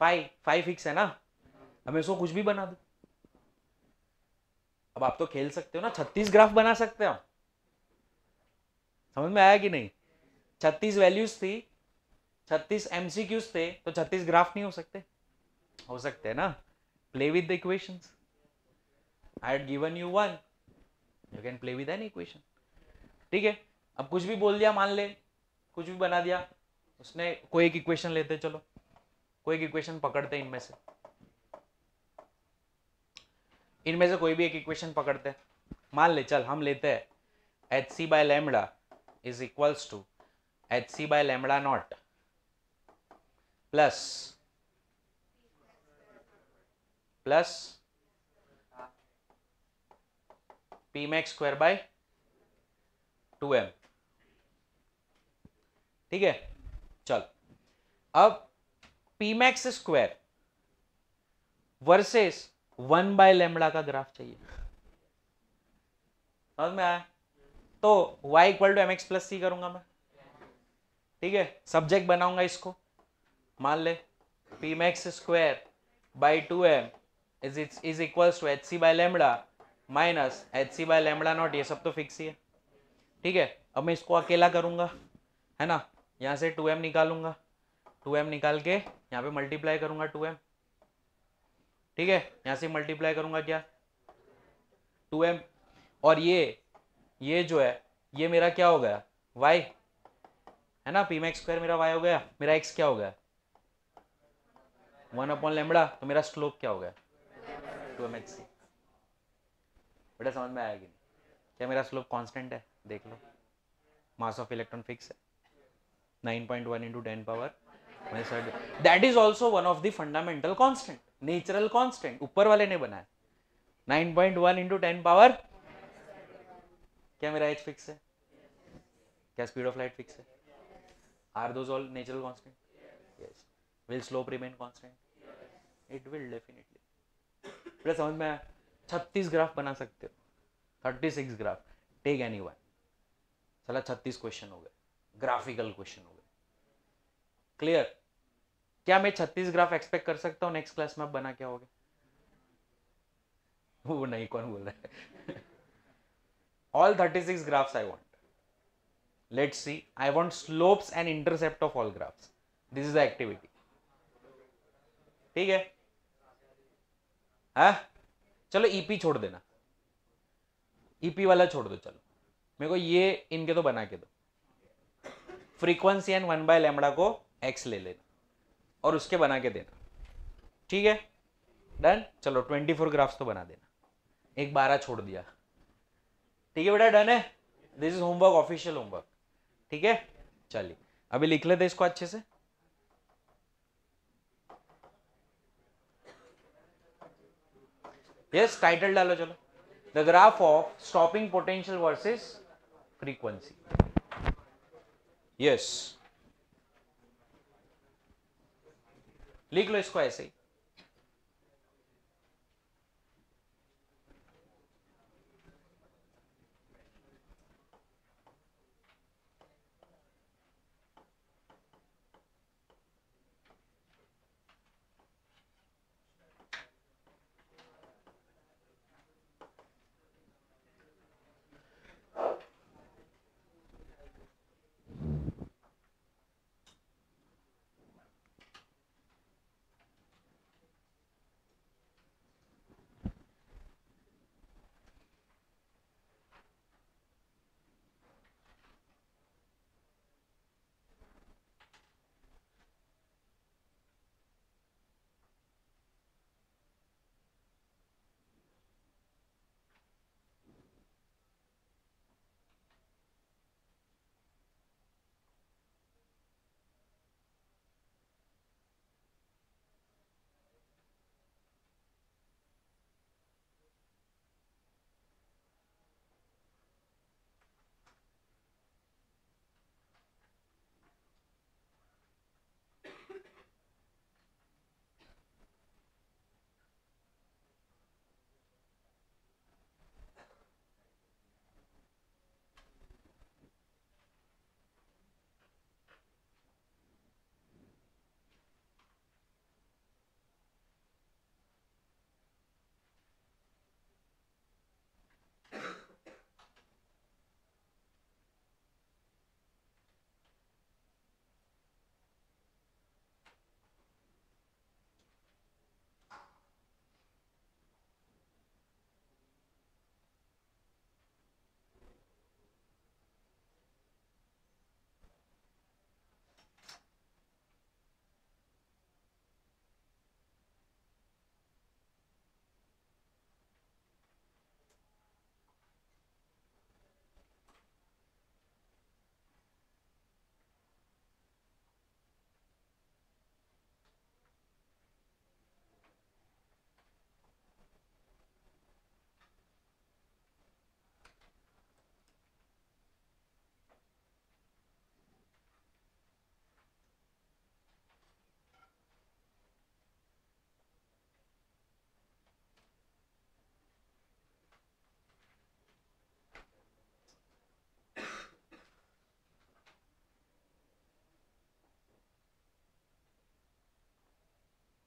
फाइव फाइव फिक्स है ना अब मैं कुछ भी बना दू अब आप तो खेल सकते हो ना छत्तीस ग्राफ बना सकते हो समझ में आया कि नहीं छत्तीस वैल्यूज थी छत्तीस एमसीक्यूज थे तो छत्तीस ग्राफ नहीं हो सकते हो सकते हैं ना play with the equation I had given you one you can play with any equation ठीक है अब कुछ भी बोल दिया मान ले कुछ भी बना दिया उसने कोई एक इक्वेशन लेते चलो कोई एक इक्वेशन पकड़ते इनमें से इनमें से कोई भी एक इक्वेशन पकड़ते मान ले चल हम लेते हैं H C by lambda is equals to H C by lambda naught plus plus P max square by two M ठीक है चल अब P max square versus one by lambda का ग्राफ चाहिए समझ में आया तो y equal to M X plus C करूंगा मैं ठीक है सब्जेक्ट बनाऊंगा इसको मान ले P max square by two M is it's is equals to H C by lambda minus H C by lambda naught ये सब तो फिक्स ही है ठीक है अब मैं इसको अकेला करूँगा है ना यहाँ से टू एम निकालूंगा टू एम निकाल के यहाँ पे मल्टीप्लाई करूंगा टू एम ठीक है यहाँ से मल्टीप्लाई करूंगा क्या टू एम और ये ये जो है ये मेरा क्या हो गया वाई है ना पी मैक्स स्क्वायर मेरा वाई हो गया मेरा एक्स क्या हो गया वन अपॉन लेमड़ा तो मेरा स्लोप क्या हो गया टू एम एच सी बेटा समझ में आया आएगी क्या मेरा स्लोप कांस्टेंट है देख लो मास ऑफ इलेक्ट्रॉन फिक्स है nine point one into ten power that is also one of the fundamental constant natural constant ऊपर वाले ने बनाया nine point one into ten power क्या मेरा एच फिक्स है क्या स्पीड ऑफ लाइट फिक्स है are those all natural constant yes will slope remain constant it will definitely बेटा समझ में आया छत्तीस ग्राफ बना सकते हो thirty six graph take any one चला छत्तीस क्वेश्चन हो गए ग्राफिकल क्वेश्चन हो गए क्लियर क्या मैं छत्तीस ग्राफ एक्सपेक्ट कर सकता हूँ नेक्स्ट क्लास में आप बना क्या होगा वो नहीं कौन बोल रहा है all thirty six graphs I want let see I want slopes and intercept of all graphs this is the activity ठीक है है चलो ईपी e छोड़ देना ईपी e वाला छोड़ दो चलो मेरे को ये इनके तो बना के दो frequency and one by lambda को एक्स ले लेना और उसके बना के देना ठीक है डन चलो ट्वेंटी फोर ग्राफ्स तो बना देना एक बारह छोड़ दिया ठीक है बेटा डन है this is homework official homework ठीक है चलिए अभी लिख लेते इसको अच्छे से यस टाइटल डालो चलो the graph of stopping potential versus frequency yes लिख लो इसको ऐसे ही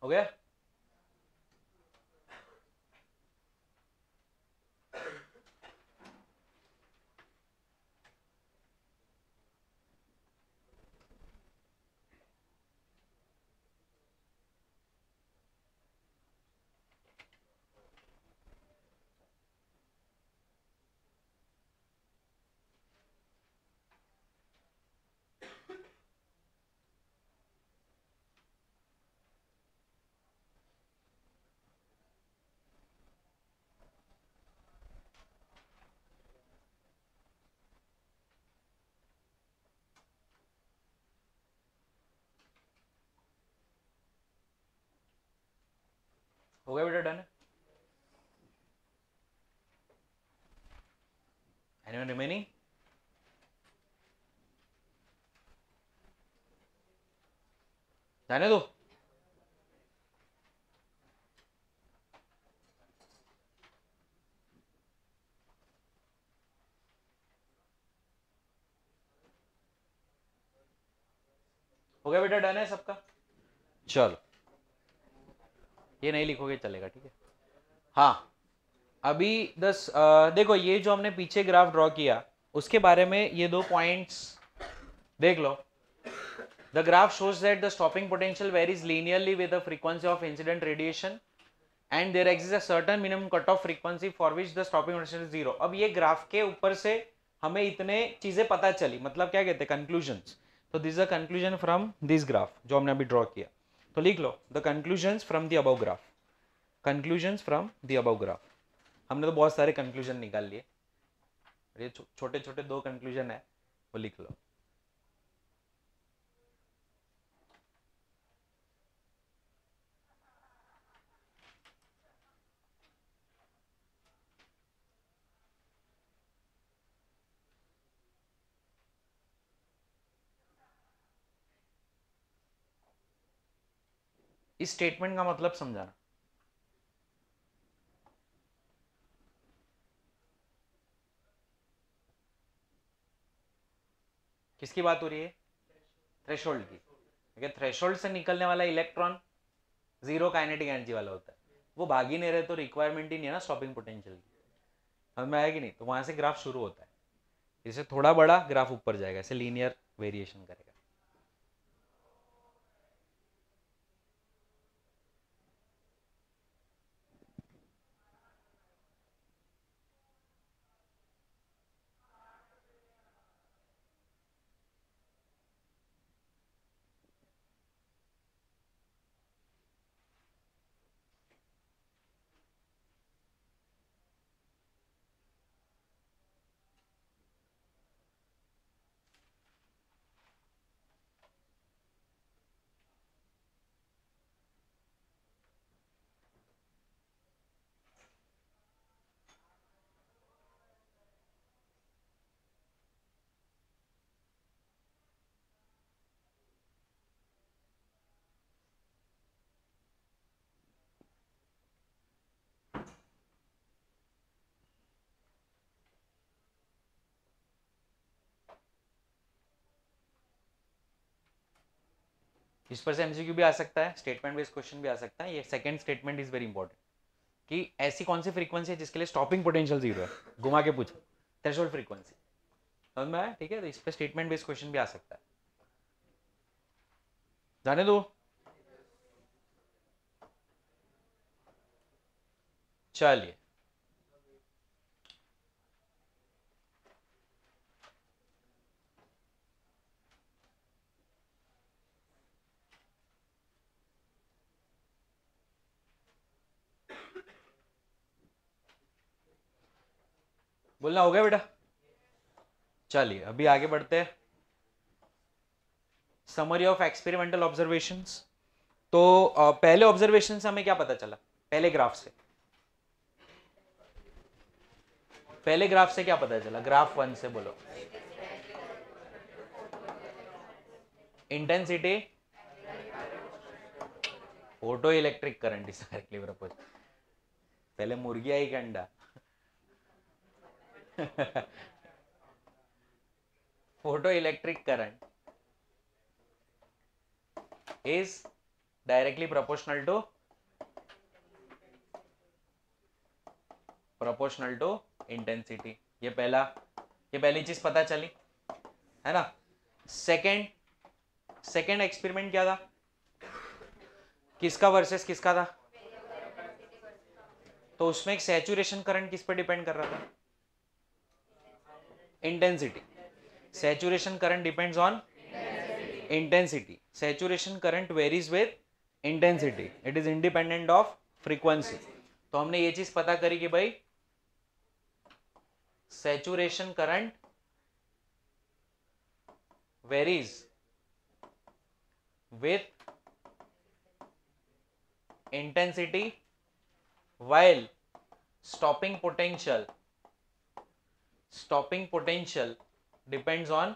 OK。हो गया बेटा डन एनीवन रिमेनिंग जाने दो हो गया बेटा डन है सबका चलो ये नहीं लिखोगे चलेगा ठीक है हाँ अभी दस आ, देखो ये जो हमने पीछे ग्राफ ड्रॉ किया उसके बारे में ये दो पॉइंट देख लो the graph shows that the stopping potential vary is linearly with frequency of incident radiation and there exist अटन minimum cut off frequency for which the stopping potential zero अब ये ग्राफ के ऊपर से हमें इतने चीजें पता चली मतलब क्या कहते हैं कंक्लूजन तो this a conclusion from this graph जो हमने अभी ड्रॉ किया तो लिख लो the conclusions from the above graph conclusions from the above graph हमने तो बहुत सारे कंक्लूजन निकाल लिए ये छोटे छोटे दो कंक्लूजन है वो लिख लो इस स्टेटमेंट का मतलब समझाना किसकी बात हो रही है थ्रेशोल्ड की देखिए थ्रेशोल्ड से निकलने वाला इलेक्ट्रॉन जीरो काइनेटिक एनर्जी वाला होता है वो भाग ही नहीं रहे तो रिक्वायरमेंट ही नहीं है ना स्टॉपिंग पोटेंशियल की समझ में आया कि नहीं तो वहां से ग्राफ शुरू होता है इसे थोड़ा बड़ा ग्राफ ऊपर जाएगा ऐसे लीनियर वेरिएशन करेगा इस पर से एमसीक्यू भी आ सकता है स्टेटमेंट बेस्ड क्वेश्चन भी आ सकता है ये second statement is very important कि ऐसी कौन सी फ्रीक्वेंसी है जिसके लिए स्टॉपिंग पोटेंशियल जीरो है घुमा के पूछो थ्रेशोल्ड फ्रीक्वेंसी समझ में आया ठीक है तो इस पर स्टेटमेंट बेस्ड क्वेश्चन भी आ सकता है जाने दो चलिए बोलना हो गया बेटा चलिए अभी आगे बढ़ते हैं समरी ऑफ एक्सपेरिमेंटल ऑब्जर्वेशन तो पहले ऑब्जर्वेशन से हमें क्या पता चला पहले ग्राफ से पहले ग्राफ से क्या पता चला ग्राफ वन से बोलो intensity photo electric current is directly पहले मुर्गी आई अंडा photoelectric current is directly proportional to proportional to intensity ये पहला ये पहली चीज पता चली है ना सेकेंड सेकेंड एक्सपेरिमेंट क्या था किसका वर्सेस किसका था तो उसमें एक सैचुरेशन करंट किस पे डिपेंड कर रहा था intensity saturation current depends on intensity saturation current varies with intensity it is independent of frequency तो हमने ये चीज पता करी कि भाई saturation current varies with intensity while stopping potential stopping potential depends on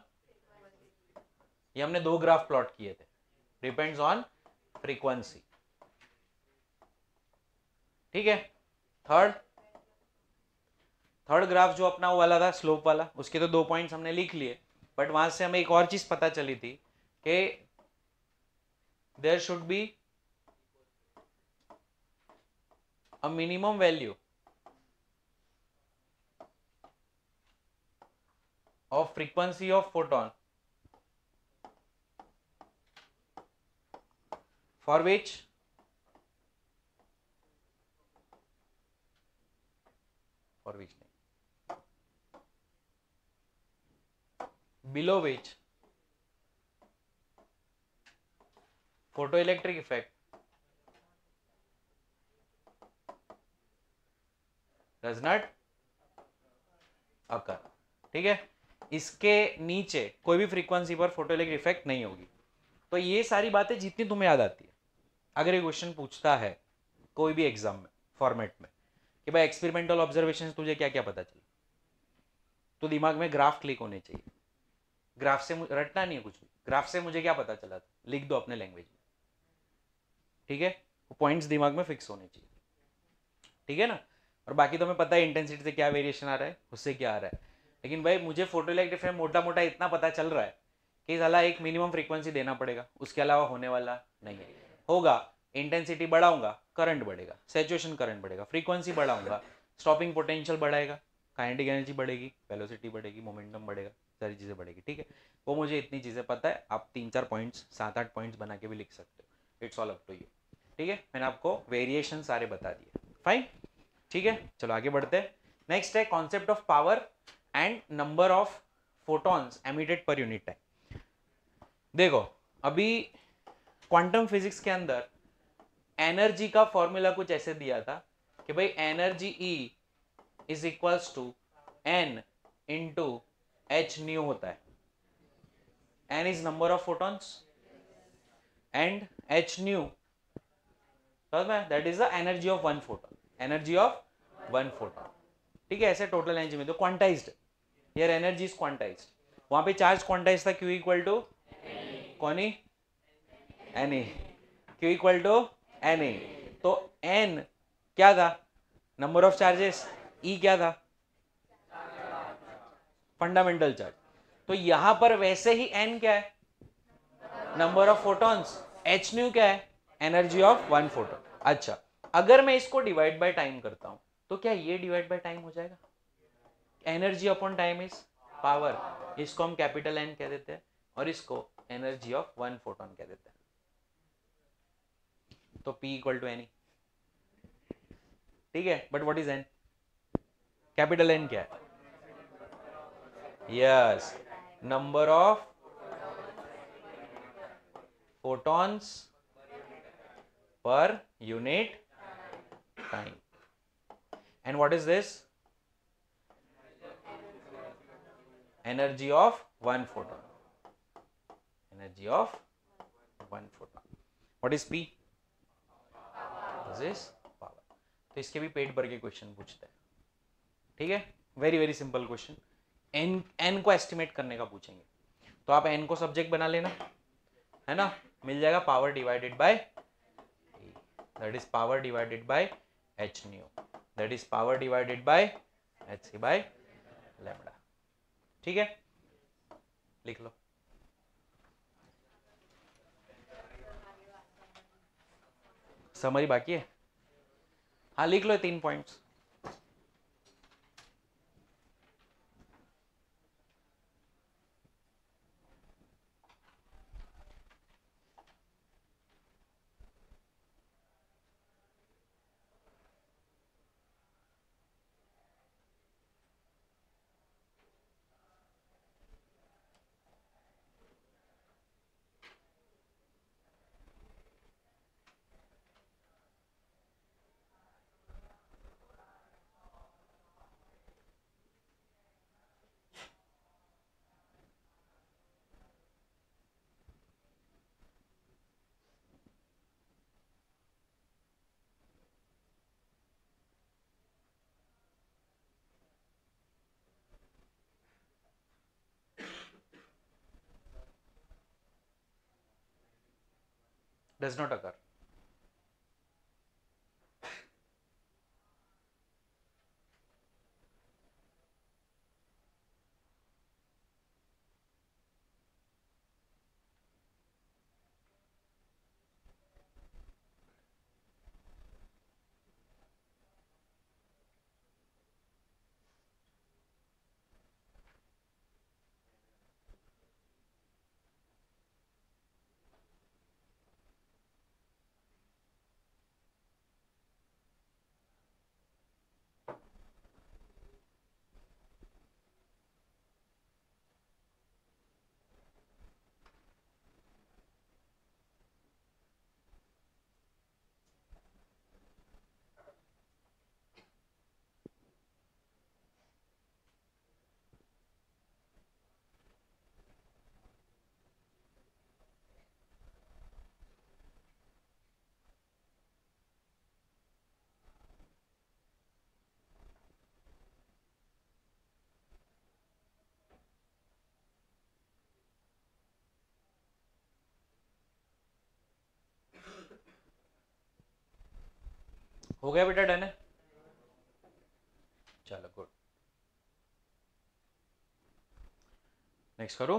ये हमने दो ग्राफ प्लॉट किए थे डिपेंड्स ऑन फ्रीक्वेंसी ठीक है थर्ड थर्ड ग्राफ जो अपना वाला था स्लोप वाला उसके तो दो पॉइंट्स हमने लिख लिए बट वहां से हमें एक और चीज पता चली थी कि there should be a minimum value of frequency of photon for which for which below which photoelectric effect does not occur ठीक है इसके नीचे कोई भी फ्रीक्वेंसी पर फोटोलिक इफेक्ट नहीं होगी तो ये सारी बातें जितनी तुम्हें याद आती है अगर ये क्वेश्चन पूछता है कोई भी एग्जाम में फॉर्मेट में कि भाई एक्सपेरिमेंटल ऑब्जर्वेशन तुझे क्या क्या पता चला तो दिमाग में ग्राफ क्लिक होने चाहिए ग्राफ से रटना नहीं है कुछ भी ग्राफ से मुझे क्या पता चला था लिख दो अपने लैंग्वेज में ठीक है पॉइंट्स दिमाग में फिक्स होने चाहिए ठीक है ना और बाकी तो हमें पता है इंटेंसिटी से क्या वेरिएशन आ रहा है उससे क्या आ रहा है लेकिन भाई मुझे फोटोलैक फ्रेम मोटा मोटा इतना पता चल रहा है कि साला एक मिनिमम फ्रीक्वेंसी देना पड़ेगा उसके अलावा होने वाला नहीं है होगा इंटेंसिटी बढ़ाऊंगा करंट बढ़ेगा सेचुएशन करंट बढ़ेगा फ्रीक्वेंसी बढ़ाऊंगा स्टॉपिंग पोटेंशियल बढ़ाएगा काइनेटिक एनर्जी बढ़ेगी वेलोसिटी बढ़ेगी मोमेंटम बढ़ेगा सारी चीज़ें बढ़ेगी ठीक है वो मुझे इतनी चीज़ें पता है आप तीन चार पॉइंट्स सात आठ पॉइंट्स बना के भी लिख सकते हो it's all up to you ठीक है मैंने आपको वेरिएशन सारे बता दिए फाइन ठीक है चलो आगे बढ़ते हैं नेक्स्ट है concept of power and number of photons emitted per unit time देखो अभी क्वांटम फिजिक्स के अंदर एनर्जी का फॉर्मूला कुछ ऐसे दिया था कि भाई energy E is equals to N into H nu होता है N is number of photons and H nu समझ में that is the energy of one photon energy of one photon ठीक है ऐसे टोटल एनर्जी में तो quantized here energy is quantize वहां पे चार्ज क्वांटाइज था क्यू इक्वल टू कौन N e Q equal to N e तो एन क्या था नंबर ऑफ चार्जेस ई क्या था फंडामेंटल चार्ज तो यहां पर वैसे ही एन क्या है number of photons H nu क्या है एनर्जी ऑफ वन फोटो अच्छा अगर मैं इसको डिवाइड बाय टाइम करता हूं तो क्या ये डिवाइड बाय टाइम हो जाएगा energy upon time is power इसको हम कैपिटल एन कह देते हैं और इसको एनर्जी ऑफ वन फोटोन कह देते हैं तो पी इक्वल टू एनी ठीक है but what is N capital N क्या है yes number of photons per unit time and what is this energy of one photon energy of one photon What is P is तो इसके भी पेट भर के question पूछते हैं ठीक है very very simple question N N को एस्टिमेट करने का पूछेंगे तो आप एन को सब्जेक्ट बना लेना है ना मिल जाएगा power divided by that is power divided by H nu that is power divided by H C by lambda ठीक है लिख लो समरी बाकी है हाँ लिख लो तीन पॉइंट्स does not occur. हो गया बेटा डन है चलो गुड नेक्स्ट करो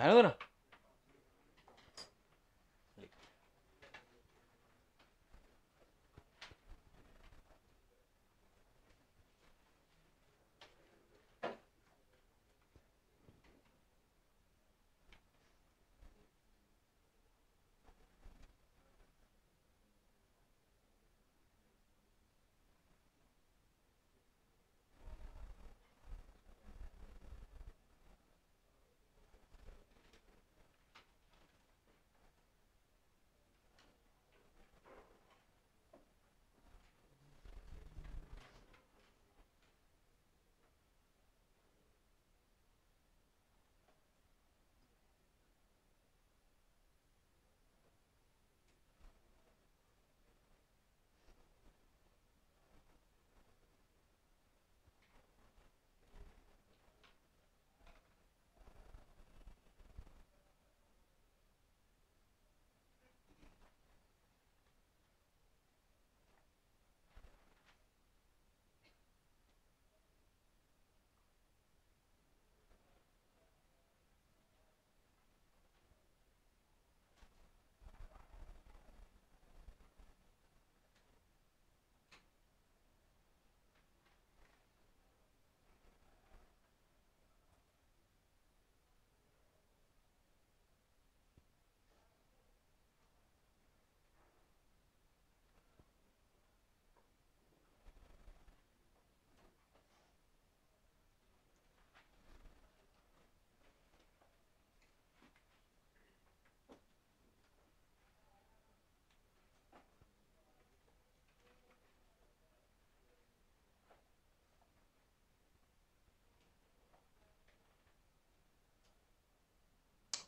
है ना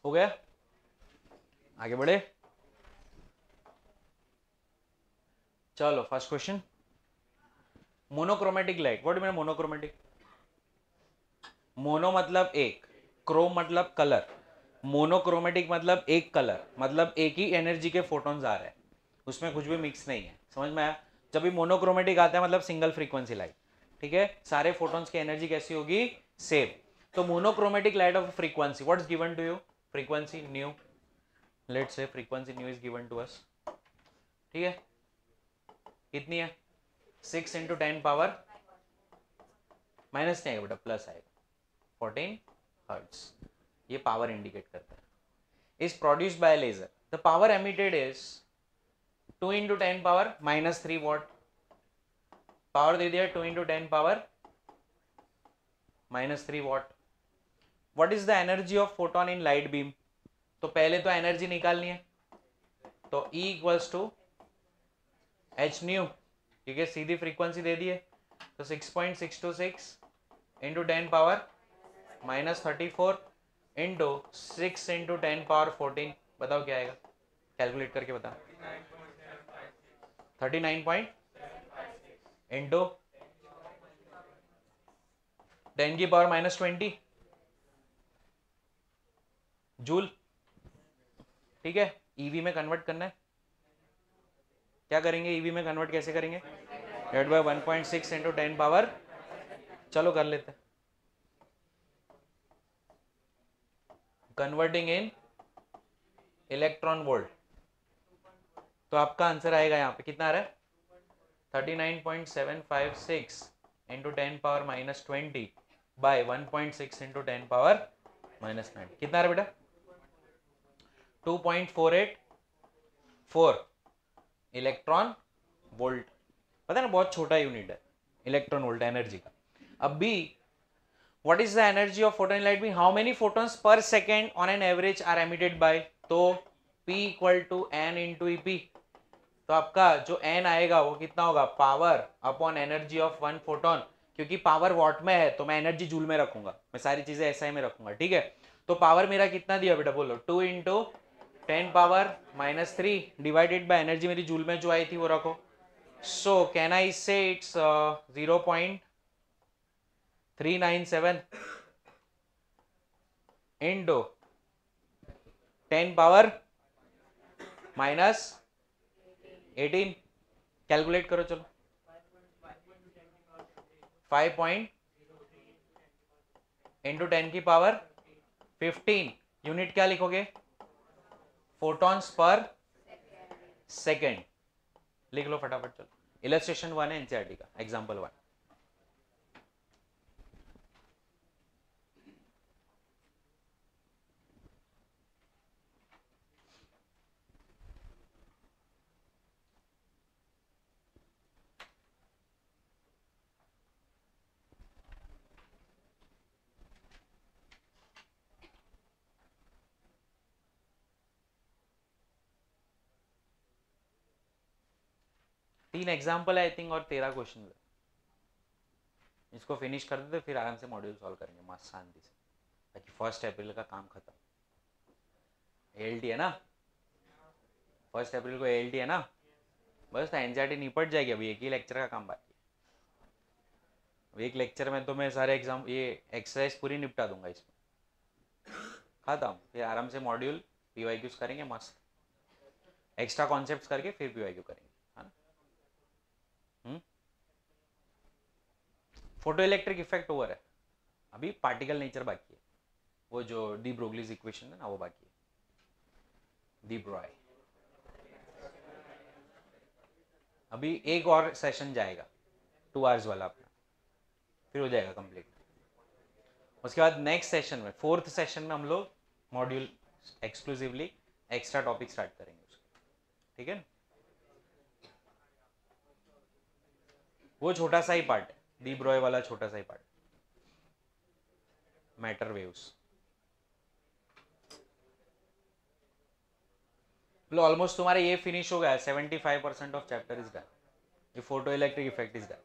हो गया आगे बढ़े चलो first question monochromatic light what mean monochromatic mono मतलब एक क्रोम मतलब कलर मोनोक्रोमेटिक मतलब एक कलर मतलब एक ही एनर्जी के फोटॉन्स आ रहे हैं उसमें कुछ भी मिक्स नहीं है समझ में आया जब भी मोनोक्रोमेटिक आता है मतलब सिंगल फ्रीक्वेंसी लाइट ठीक है सारे फोटॉन्स की एनर्जी कैसी होगी सेम तो monochromatic light of frequency what is given to you frequency nu let's say frequency nu is given to us ठीक है कितनी है six into ten power minus नहीं आएगा बेटा प्लस आएगा फोर्टीन हर्ट्स ये पावर इंडिकेट करता है is produce by laser the power emitted is two into ten power minus three watt power दे दिया two into ten power minus three watt what is the energy of photon in light beam तो पहले तो energy निकालनी है तो E equals to H nu क्योंकि सीधी फ्रीक्वेंसी दे दी है तो six point six two six into ten power minus thirty four into six into ten power fourteen बताओ क्या आएगा कैलकुलेट करके बताओ thirty nine point into ten की पावर माइनस ट्वेंटी जूल ठीक है ईवी e में कन्वर्ट करना है क्या करेंगे ईवी e में कन्वर्ट कैसे करेंगे that by one point six into ten power चलो कर लेते कन्वर्टिंग इन इलेक्ट्रॉन वोल्ट तो आपका आंसर आएगा यहाँ पे कितना आ रहा है thirty nine point seven five six into ten power minus twenty by one point six into ten power minus nine कितना आ रहा है बेटा 2.484 इलेक्ट्रॉन वोल्ट पता है ना बहुत छोटा यूनिट है इलेक्ट्रॉन वोल्ट एनर्जी का अब B what is the energy of photon light B how many photons per second on an average are emitted by तो equal to N into P तो आपका जो एन आएगा वो कितना होगा power upon energy of one photon क्योंकि power watt में है तो मैं एनर्जी जूल में रखूंगा मैं सारी चीजें ऐसा ही में रखूंगा ठीक है तो पावर मेरा कितना दिया बेटा बोलो two into ten power minus three divided by energy मेरी जूल में जो आई थी वो रखो सो can I say it's zero point three nine seven into ten power minus eighteen calculate करो चलो फाइव पॉइंट इंटू टेन की पावर फिफ्टीन यूनिट क्या लिखोगे फोटॉन्स पर सेकेंड लिख लो फटाफट चलो इलेस्ट्रेशन वन है एनसीआरटी e का एग्जाम्पल वन तीन एग्जाम्पल है आई थिंक और तेरह क्वेश्चन है इसको फिनिश कर देते फिर आराम से मॉड्यूल सॉल्व करेंगे मस्त शांति से ताकि फर्स्ट अप्रैल का काम खत्म एल है ना फर्स्ट अप्रैल को एल है ना बस तो एनजीआरटी निपट जाएगी अभी एक ही लेक्चर का काम बाकी है एक लेक्चर में तो मैं सारे एग्जाम ये एक्सरसाइज पूरी निपटा दूंगा इसमें खत्म फिर आराम से मॉड्यूल पी करेंगे मस्त एक्स्ट्रा कॉन्सेप्ट करके फिर पी वाई क्यू करेंगे फोटो इलेक्ट्रिक इफेक्ट ओवर है अभी पार्टिकल नेचर बाकी है वो जो डी ब्रोगलीज इक्वेशन है ना वो बाकी है डी ब्रॉय अभी एक और सेशन जाएगा टू आवर्स वाला अपना फिर हो जाएगा कंप्लीट उसके बाद नेक्स्ट सेशन में फोर्थ सेशन में हम लोग module exclusively extra topic start करेंगे उसके ठीक है वो छोटा सा ही पार्ट है डी ब्रॉय वाला छोटा सा ही पार्ट मैटर वेव्स बोलो ऑलमोस्ट तुम्हारा ये फिनिश हो गया seventy five percent of chapter is done ये photo electric effect is done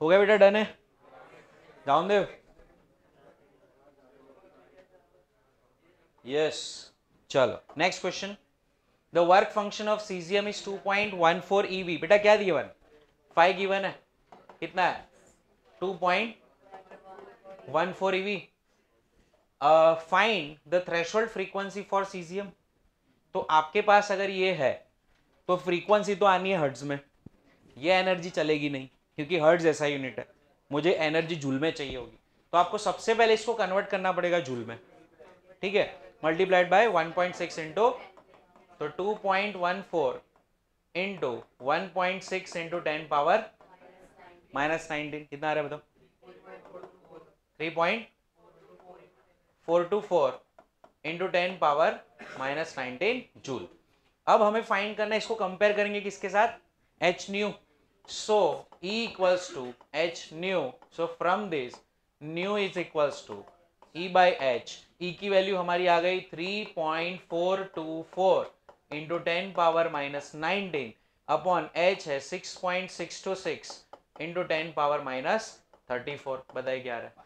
हो गया बेटा डन है जाऊन देव यस चलो next question the work function of caesium is 2.14 eV बेटा क्या दिया वन फाइव गिवन है कितना है 2.14 eV find the threshold frequency for caesium तो आपके पास अगर ये है तो फ्रीक्वेंसी तो आनी है हर्ट्ज में ये एनर्जी चलेगी नहीं क्योंकि हर्ट्ज ऐसा यूनिट है मुझे एनर्जी जूल में चाहिए होगी तो आपको सबसे पहले इसको कन्वर्ट करना पड़ेगा जूल में ठीक है multiplied by 1.6 point six into तो 2.14 point one four into one point six into ten power minus nineteen कितना आ रहा है three point four two four into ten power minus nineteen joule अब हमें फाइंड करना है इसको कंपेयर करेंगे किसके साथ h nu so E equals to H nu so from this nu is equals to E by h E की value हमारी आ गई three point four two four into ten power minus nineteen upon h है six point six two six into ten power minus thirty four बताइए क्या रहा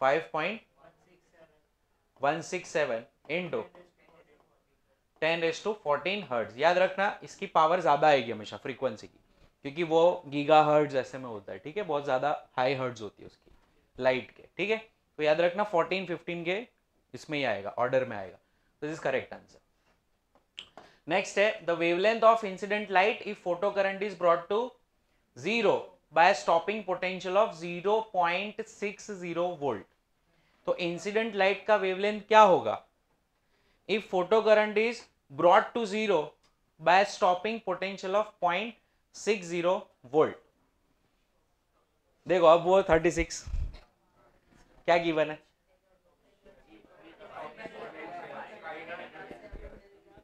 five point one six seven into ten raise to fourteen याद रखना इसकी power ज़्यादा आएगी हमेशा फ्रीक्वेंसी की क्योंकि वो गीगा हर्ट्ज ऐसे में होता है ठीक है बहुत ज़्यादा हाई हर्ट्ज होती है उसकी लाइट के ठीक है तो याद रखना फोर्टीन फिफ्टीन के इसमें ही आएगा ऑर्डर में आएगा this is correct answer next है the wavelength of incident light if photo current is brought to zero by stopping potential of 0.60 volt तो इंसिडेंट लाइट का वेवलेंथ क्या होगा if photo current is brought to zero by stopping potential of point six zero volt देखो अब वो thirty six क्या given है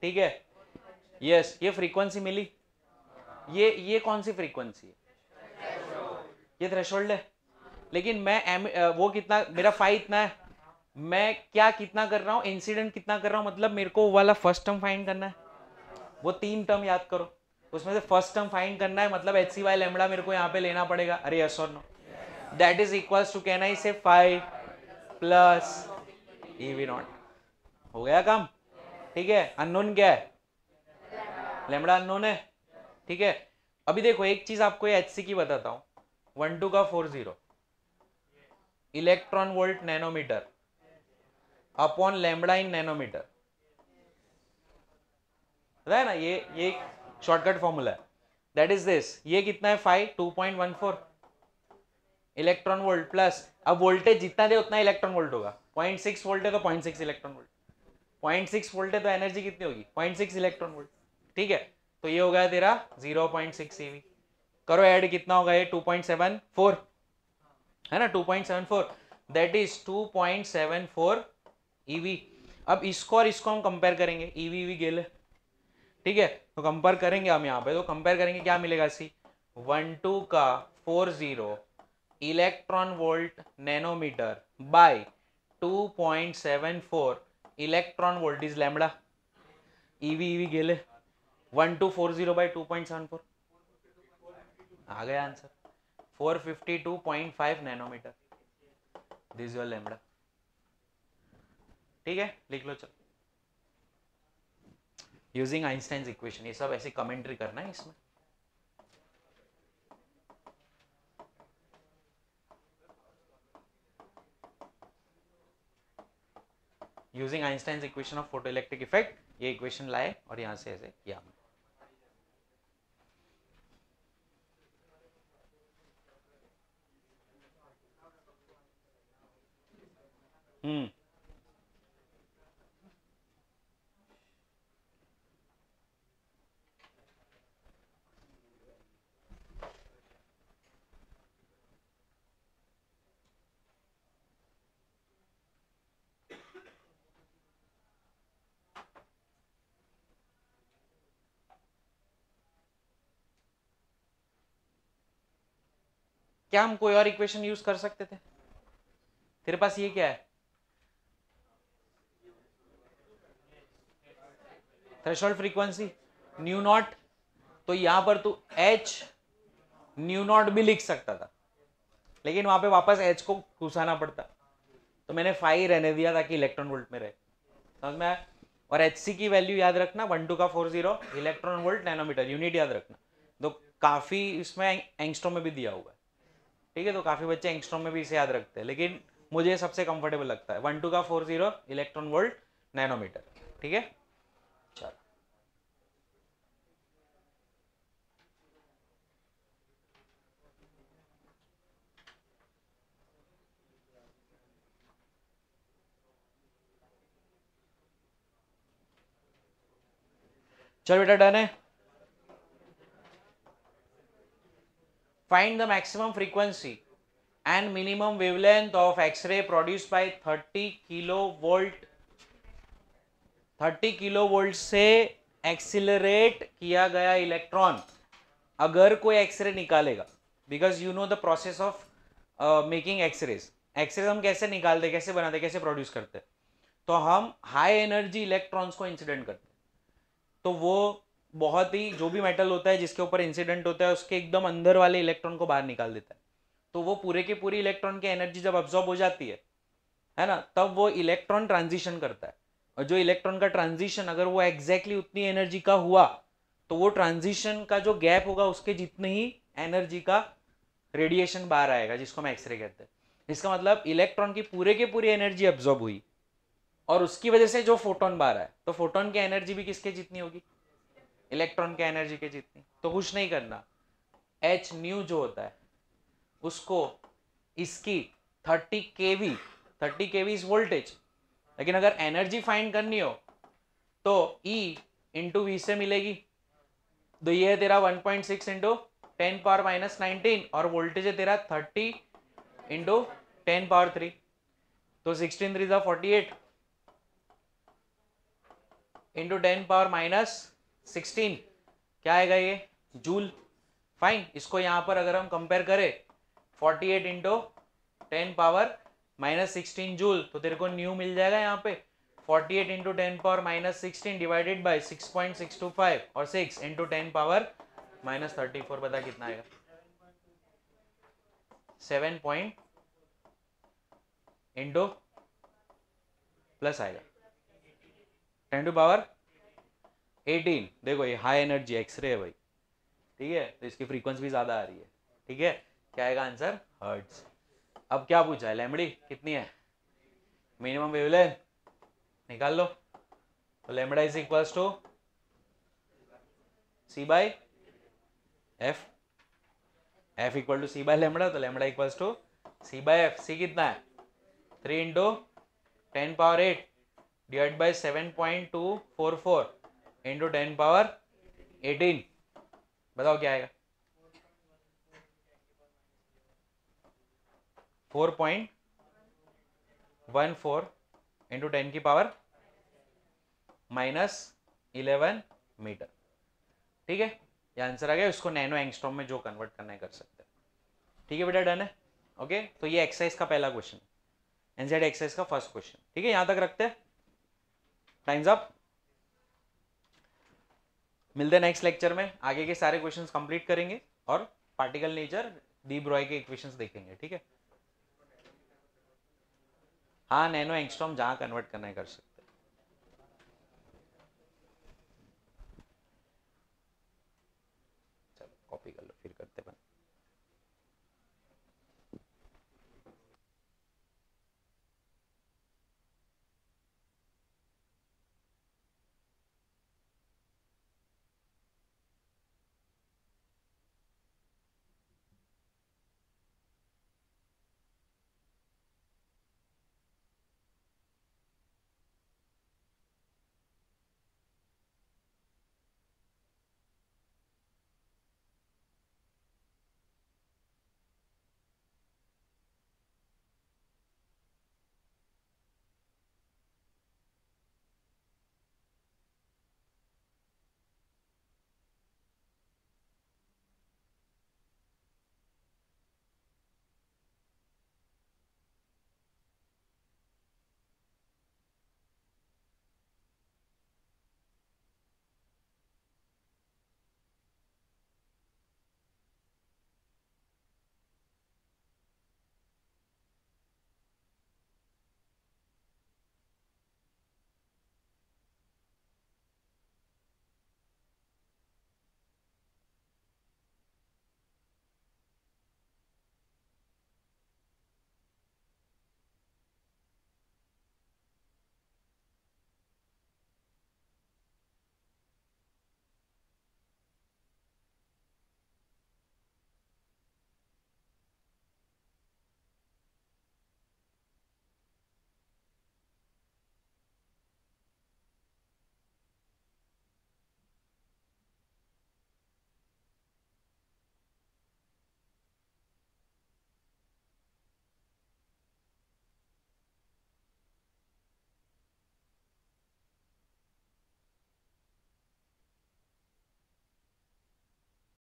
ठीक है यस ये फ्रीक्वेंसी मिली ये ये कौन सी फ्रीक्वेंसी है ये थ्रेशोल्ड है लेकिन मैं एम वो कितना मेरा फाई इतना है मैं क्या कितना कर रहा हूँ इंसिडेंट कितना कर रहा हूँ मतलब मेरे को वाला फर्स्ट टर्म फाइंड करना है वो तीन टर्म याद करो उसमें से फर्स्ट टर्म फाइंड करना है मतलब एच सी वाई लेमड़ा मेरे को यहाँ पे लेना पड़ेगा अरे यस और no that is equal to can I say five plus E V naught हो गया काम ठीक है अननोन क्या है लेमड़ा अननोन है ठीक है अभी देखो एक चीज आपको एच सी की बताता हूं वन टू का four zero electron volt nanometre upon lambda in nanometre है ना ये ये शॉर्टकट फॉर्मूला है दैट इज दिस ये कितना है five two point one four electron volt plus अब वोल्टेज जितना दे उतना इलेक्ट्रॉन वोल्ट होगा पॉइंट सिक्स वोल्ट है तो point six electron volt point six volt है तो एनर्जी कितनी होगी पॉइंट सिक्स इलेक्ट्रॉन वोल्ट ठीक है तो ये होगा तेरा जीरो पॉइंट सिक्स ईवी करो ऐड कितना होगा ये टू पॉइंट सेवन फोर है ना two point seven four that is two point seven four eV e अब इसको और इसको हम कंपेयर करेंगे ईवी वी गेल ठीक है तो कंपेयर करेंगे हम यहाँ पे तो कंपेयर करेंगे क्या मिलेगा सी वन टू का four zero electron volt nanometre by two point seven four electron voltage lambda eV e eV e गेले one two four zero by two point seven four आ गया answer four fifty two point five nanometre this your lambda ठीक है लिख लो चलो using Einstein equation ये सब ऐसे कमेंट्री करना है इसमें using Einstein equation of photo electric effect ये इक्वेशन लाए और यहां से ऐसे किया हमने हम्म क्या हम कोई और इक्वेशन यूज कर सकते थे तेरे पास ये क्या है थ्रेशोल्ड फ्रीक्वेंसी न्यू नॉट तो यहां पर तू एच न्यू नॉट भी लिख सकता था लेकिन वहां पे वापस एच को घुसाना पड़ता तो मैंने फाइव रहने दिया ताकि इलेक्ट्रॉन वोल्ट में रहे समझ में और एच सी की वैल्यू याद रखना वन टू का four zero electron volt nanometre unit याद रखना तो काफी इसमें एंगस्ट्रो में भी दिया हुआ है ठीक है तो काफ़ी बच्चे एंगस्ट्रॉम में भी इसे याद रखते हैं लेकिन मुझे सबसे कंफर्टेबल लगता है वन टू का four zero electron volt nanometre ठीक है चलो चल बेटा डन है Find the maximum frequency and minimum wavelength of X-ray produced by 30 kilovolt 30 volt से एक्सिलरेट किया गया इलेक्ट्रॉन अगर कोई एक्सरे निकालेगा because you know the process of making x rays x ray हम कैसे निकालते कैसे बनाते कैसे प्रोड्यूस करते तो हम हाई एनर्जी इलेक्ट्रॉन्स को इंसिडेंट करते तो वो बहुत ही जो भी मेटल होता है जिसके ऊपर इंसिडेंट होता है उसके एकदम अंदर वाले इलेक्ट्रॉन को बाहर निकाल देता है तो वो पूरे के पूरी इलेक्ट्रॉन की एनर्जी जब अब्जॉर्ब हो जाती है है ना तब वो इलेक्ट्रॉन ट्रांजिशन करता है और जो इलेक्ट्रॉन का ट्रांजिशन अगर वो एग्जैक्टली उतनी एनर्जी का हुआ तो वो ट्रांजिशन का जो गैप होगा उसके जितनी ही एनर्जी का रेडिएशन बाहर आएगा जिसको हम एक्सरे कहते हैं इसका मतलब इलेक्ट्रॉन की पूरे के पूरी एनर्जी अब्जॉर्ब हुई और उसकी वजह से जो फोटोन बाहर आए तो फोटोन की एनर्जी भी किसके जितनी होगी इलेक्ट्रॉन के एनर्जी के जितनी तो कुछ नहीं करना एच न्यू जो होता है उसको इसकी thirty K V thirty K V is voltage लेकिन अगर एनर्जी फाइंड करनी हो तो ई इंटू वी से मिलेगी तो ये है तेरा 1.6 point six into ten power minus nineteen और वोल्टेज है तेरा 30 इंटू टेन पावर थ्री तो सिक्सटीन थ्री जो forty eight into ten power minus sixteen क्या आएगा ये जूल फाइन इसको यहाँ पर अगर हम कंपेयर करें forty eight into ten power minus sixteen joule तो तेरे को न्यू मिल जाएगा यहाँ पे forty eight into ten power minus sixteen divided by six point six two five और six into ten power minus thirty four बता कितना आएगा सेवन पॉइंट इंटू प्लस आएगा टेन टू पावर एटीन देखो ये हाई एनर्जी एक्सरे है भाई ठीक है तो इसकी फ्रीक्वेंसी भी ज़्यादा आ रही है ठीक है क्या आएगा आंसर हर्ट्स अब क्या पूछा है लेमड़ी कितनी है मिनिमम वेवलेंथ निकाल लो तो lambda is equal to C by F F equal to C by lambda तो lambda equal to C by F C कितना है three into ten power eight divide by seven point two four four into ten power eighteen बताओ क्या आएगा four point one four into ten की power minus eleven metre ठीक है ये answer आ गया इसको नैनो एंगस्ट्रॉम में जो कन्वर्ट करना है कर सकते हैं ठीक है बेटा डन है ओके तो ये एक्सरसाइज का पहला क्वेश्चन एनजेड एक्सरसाइज का फर्स्ट क्वेश्चन ठीक है यहां तक रखते हैं टाइम्स अप मिलते हैं नेक्स्ट लेक्चर में आगे के सारे क्वेश्चन कंप्लीट करेंगे और पार्टिकल नेचर डी ब्रॉय के इक्वेशन देखेंगे ठीक है हाँ नैनो एंगस्ट्रॉम जहाँ कन्वर्ट करना है कर सकते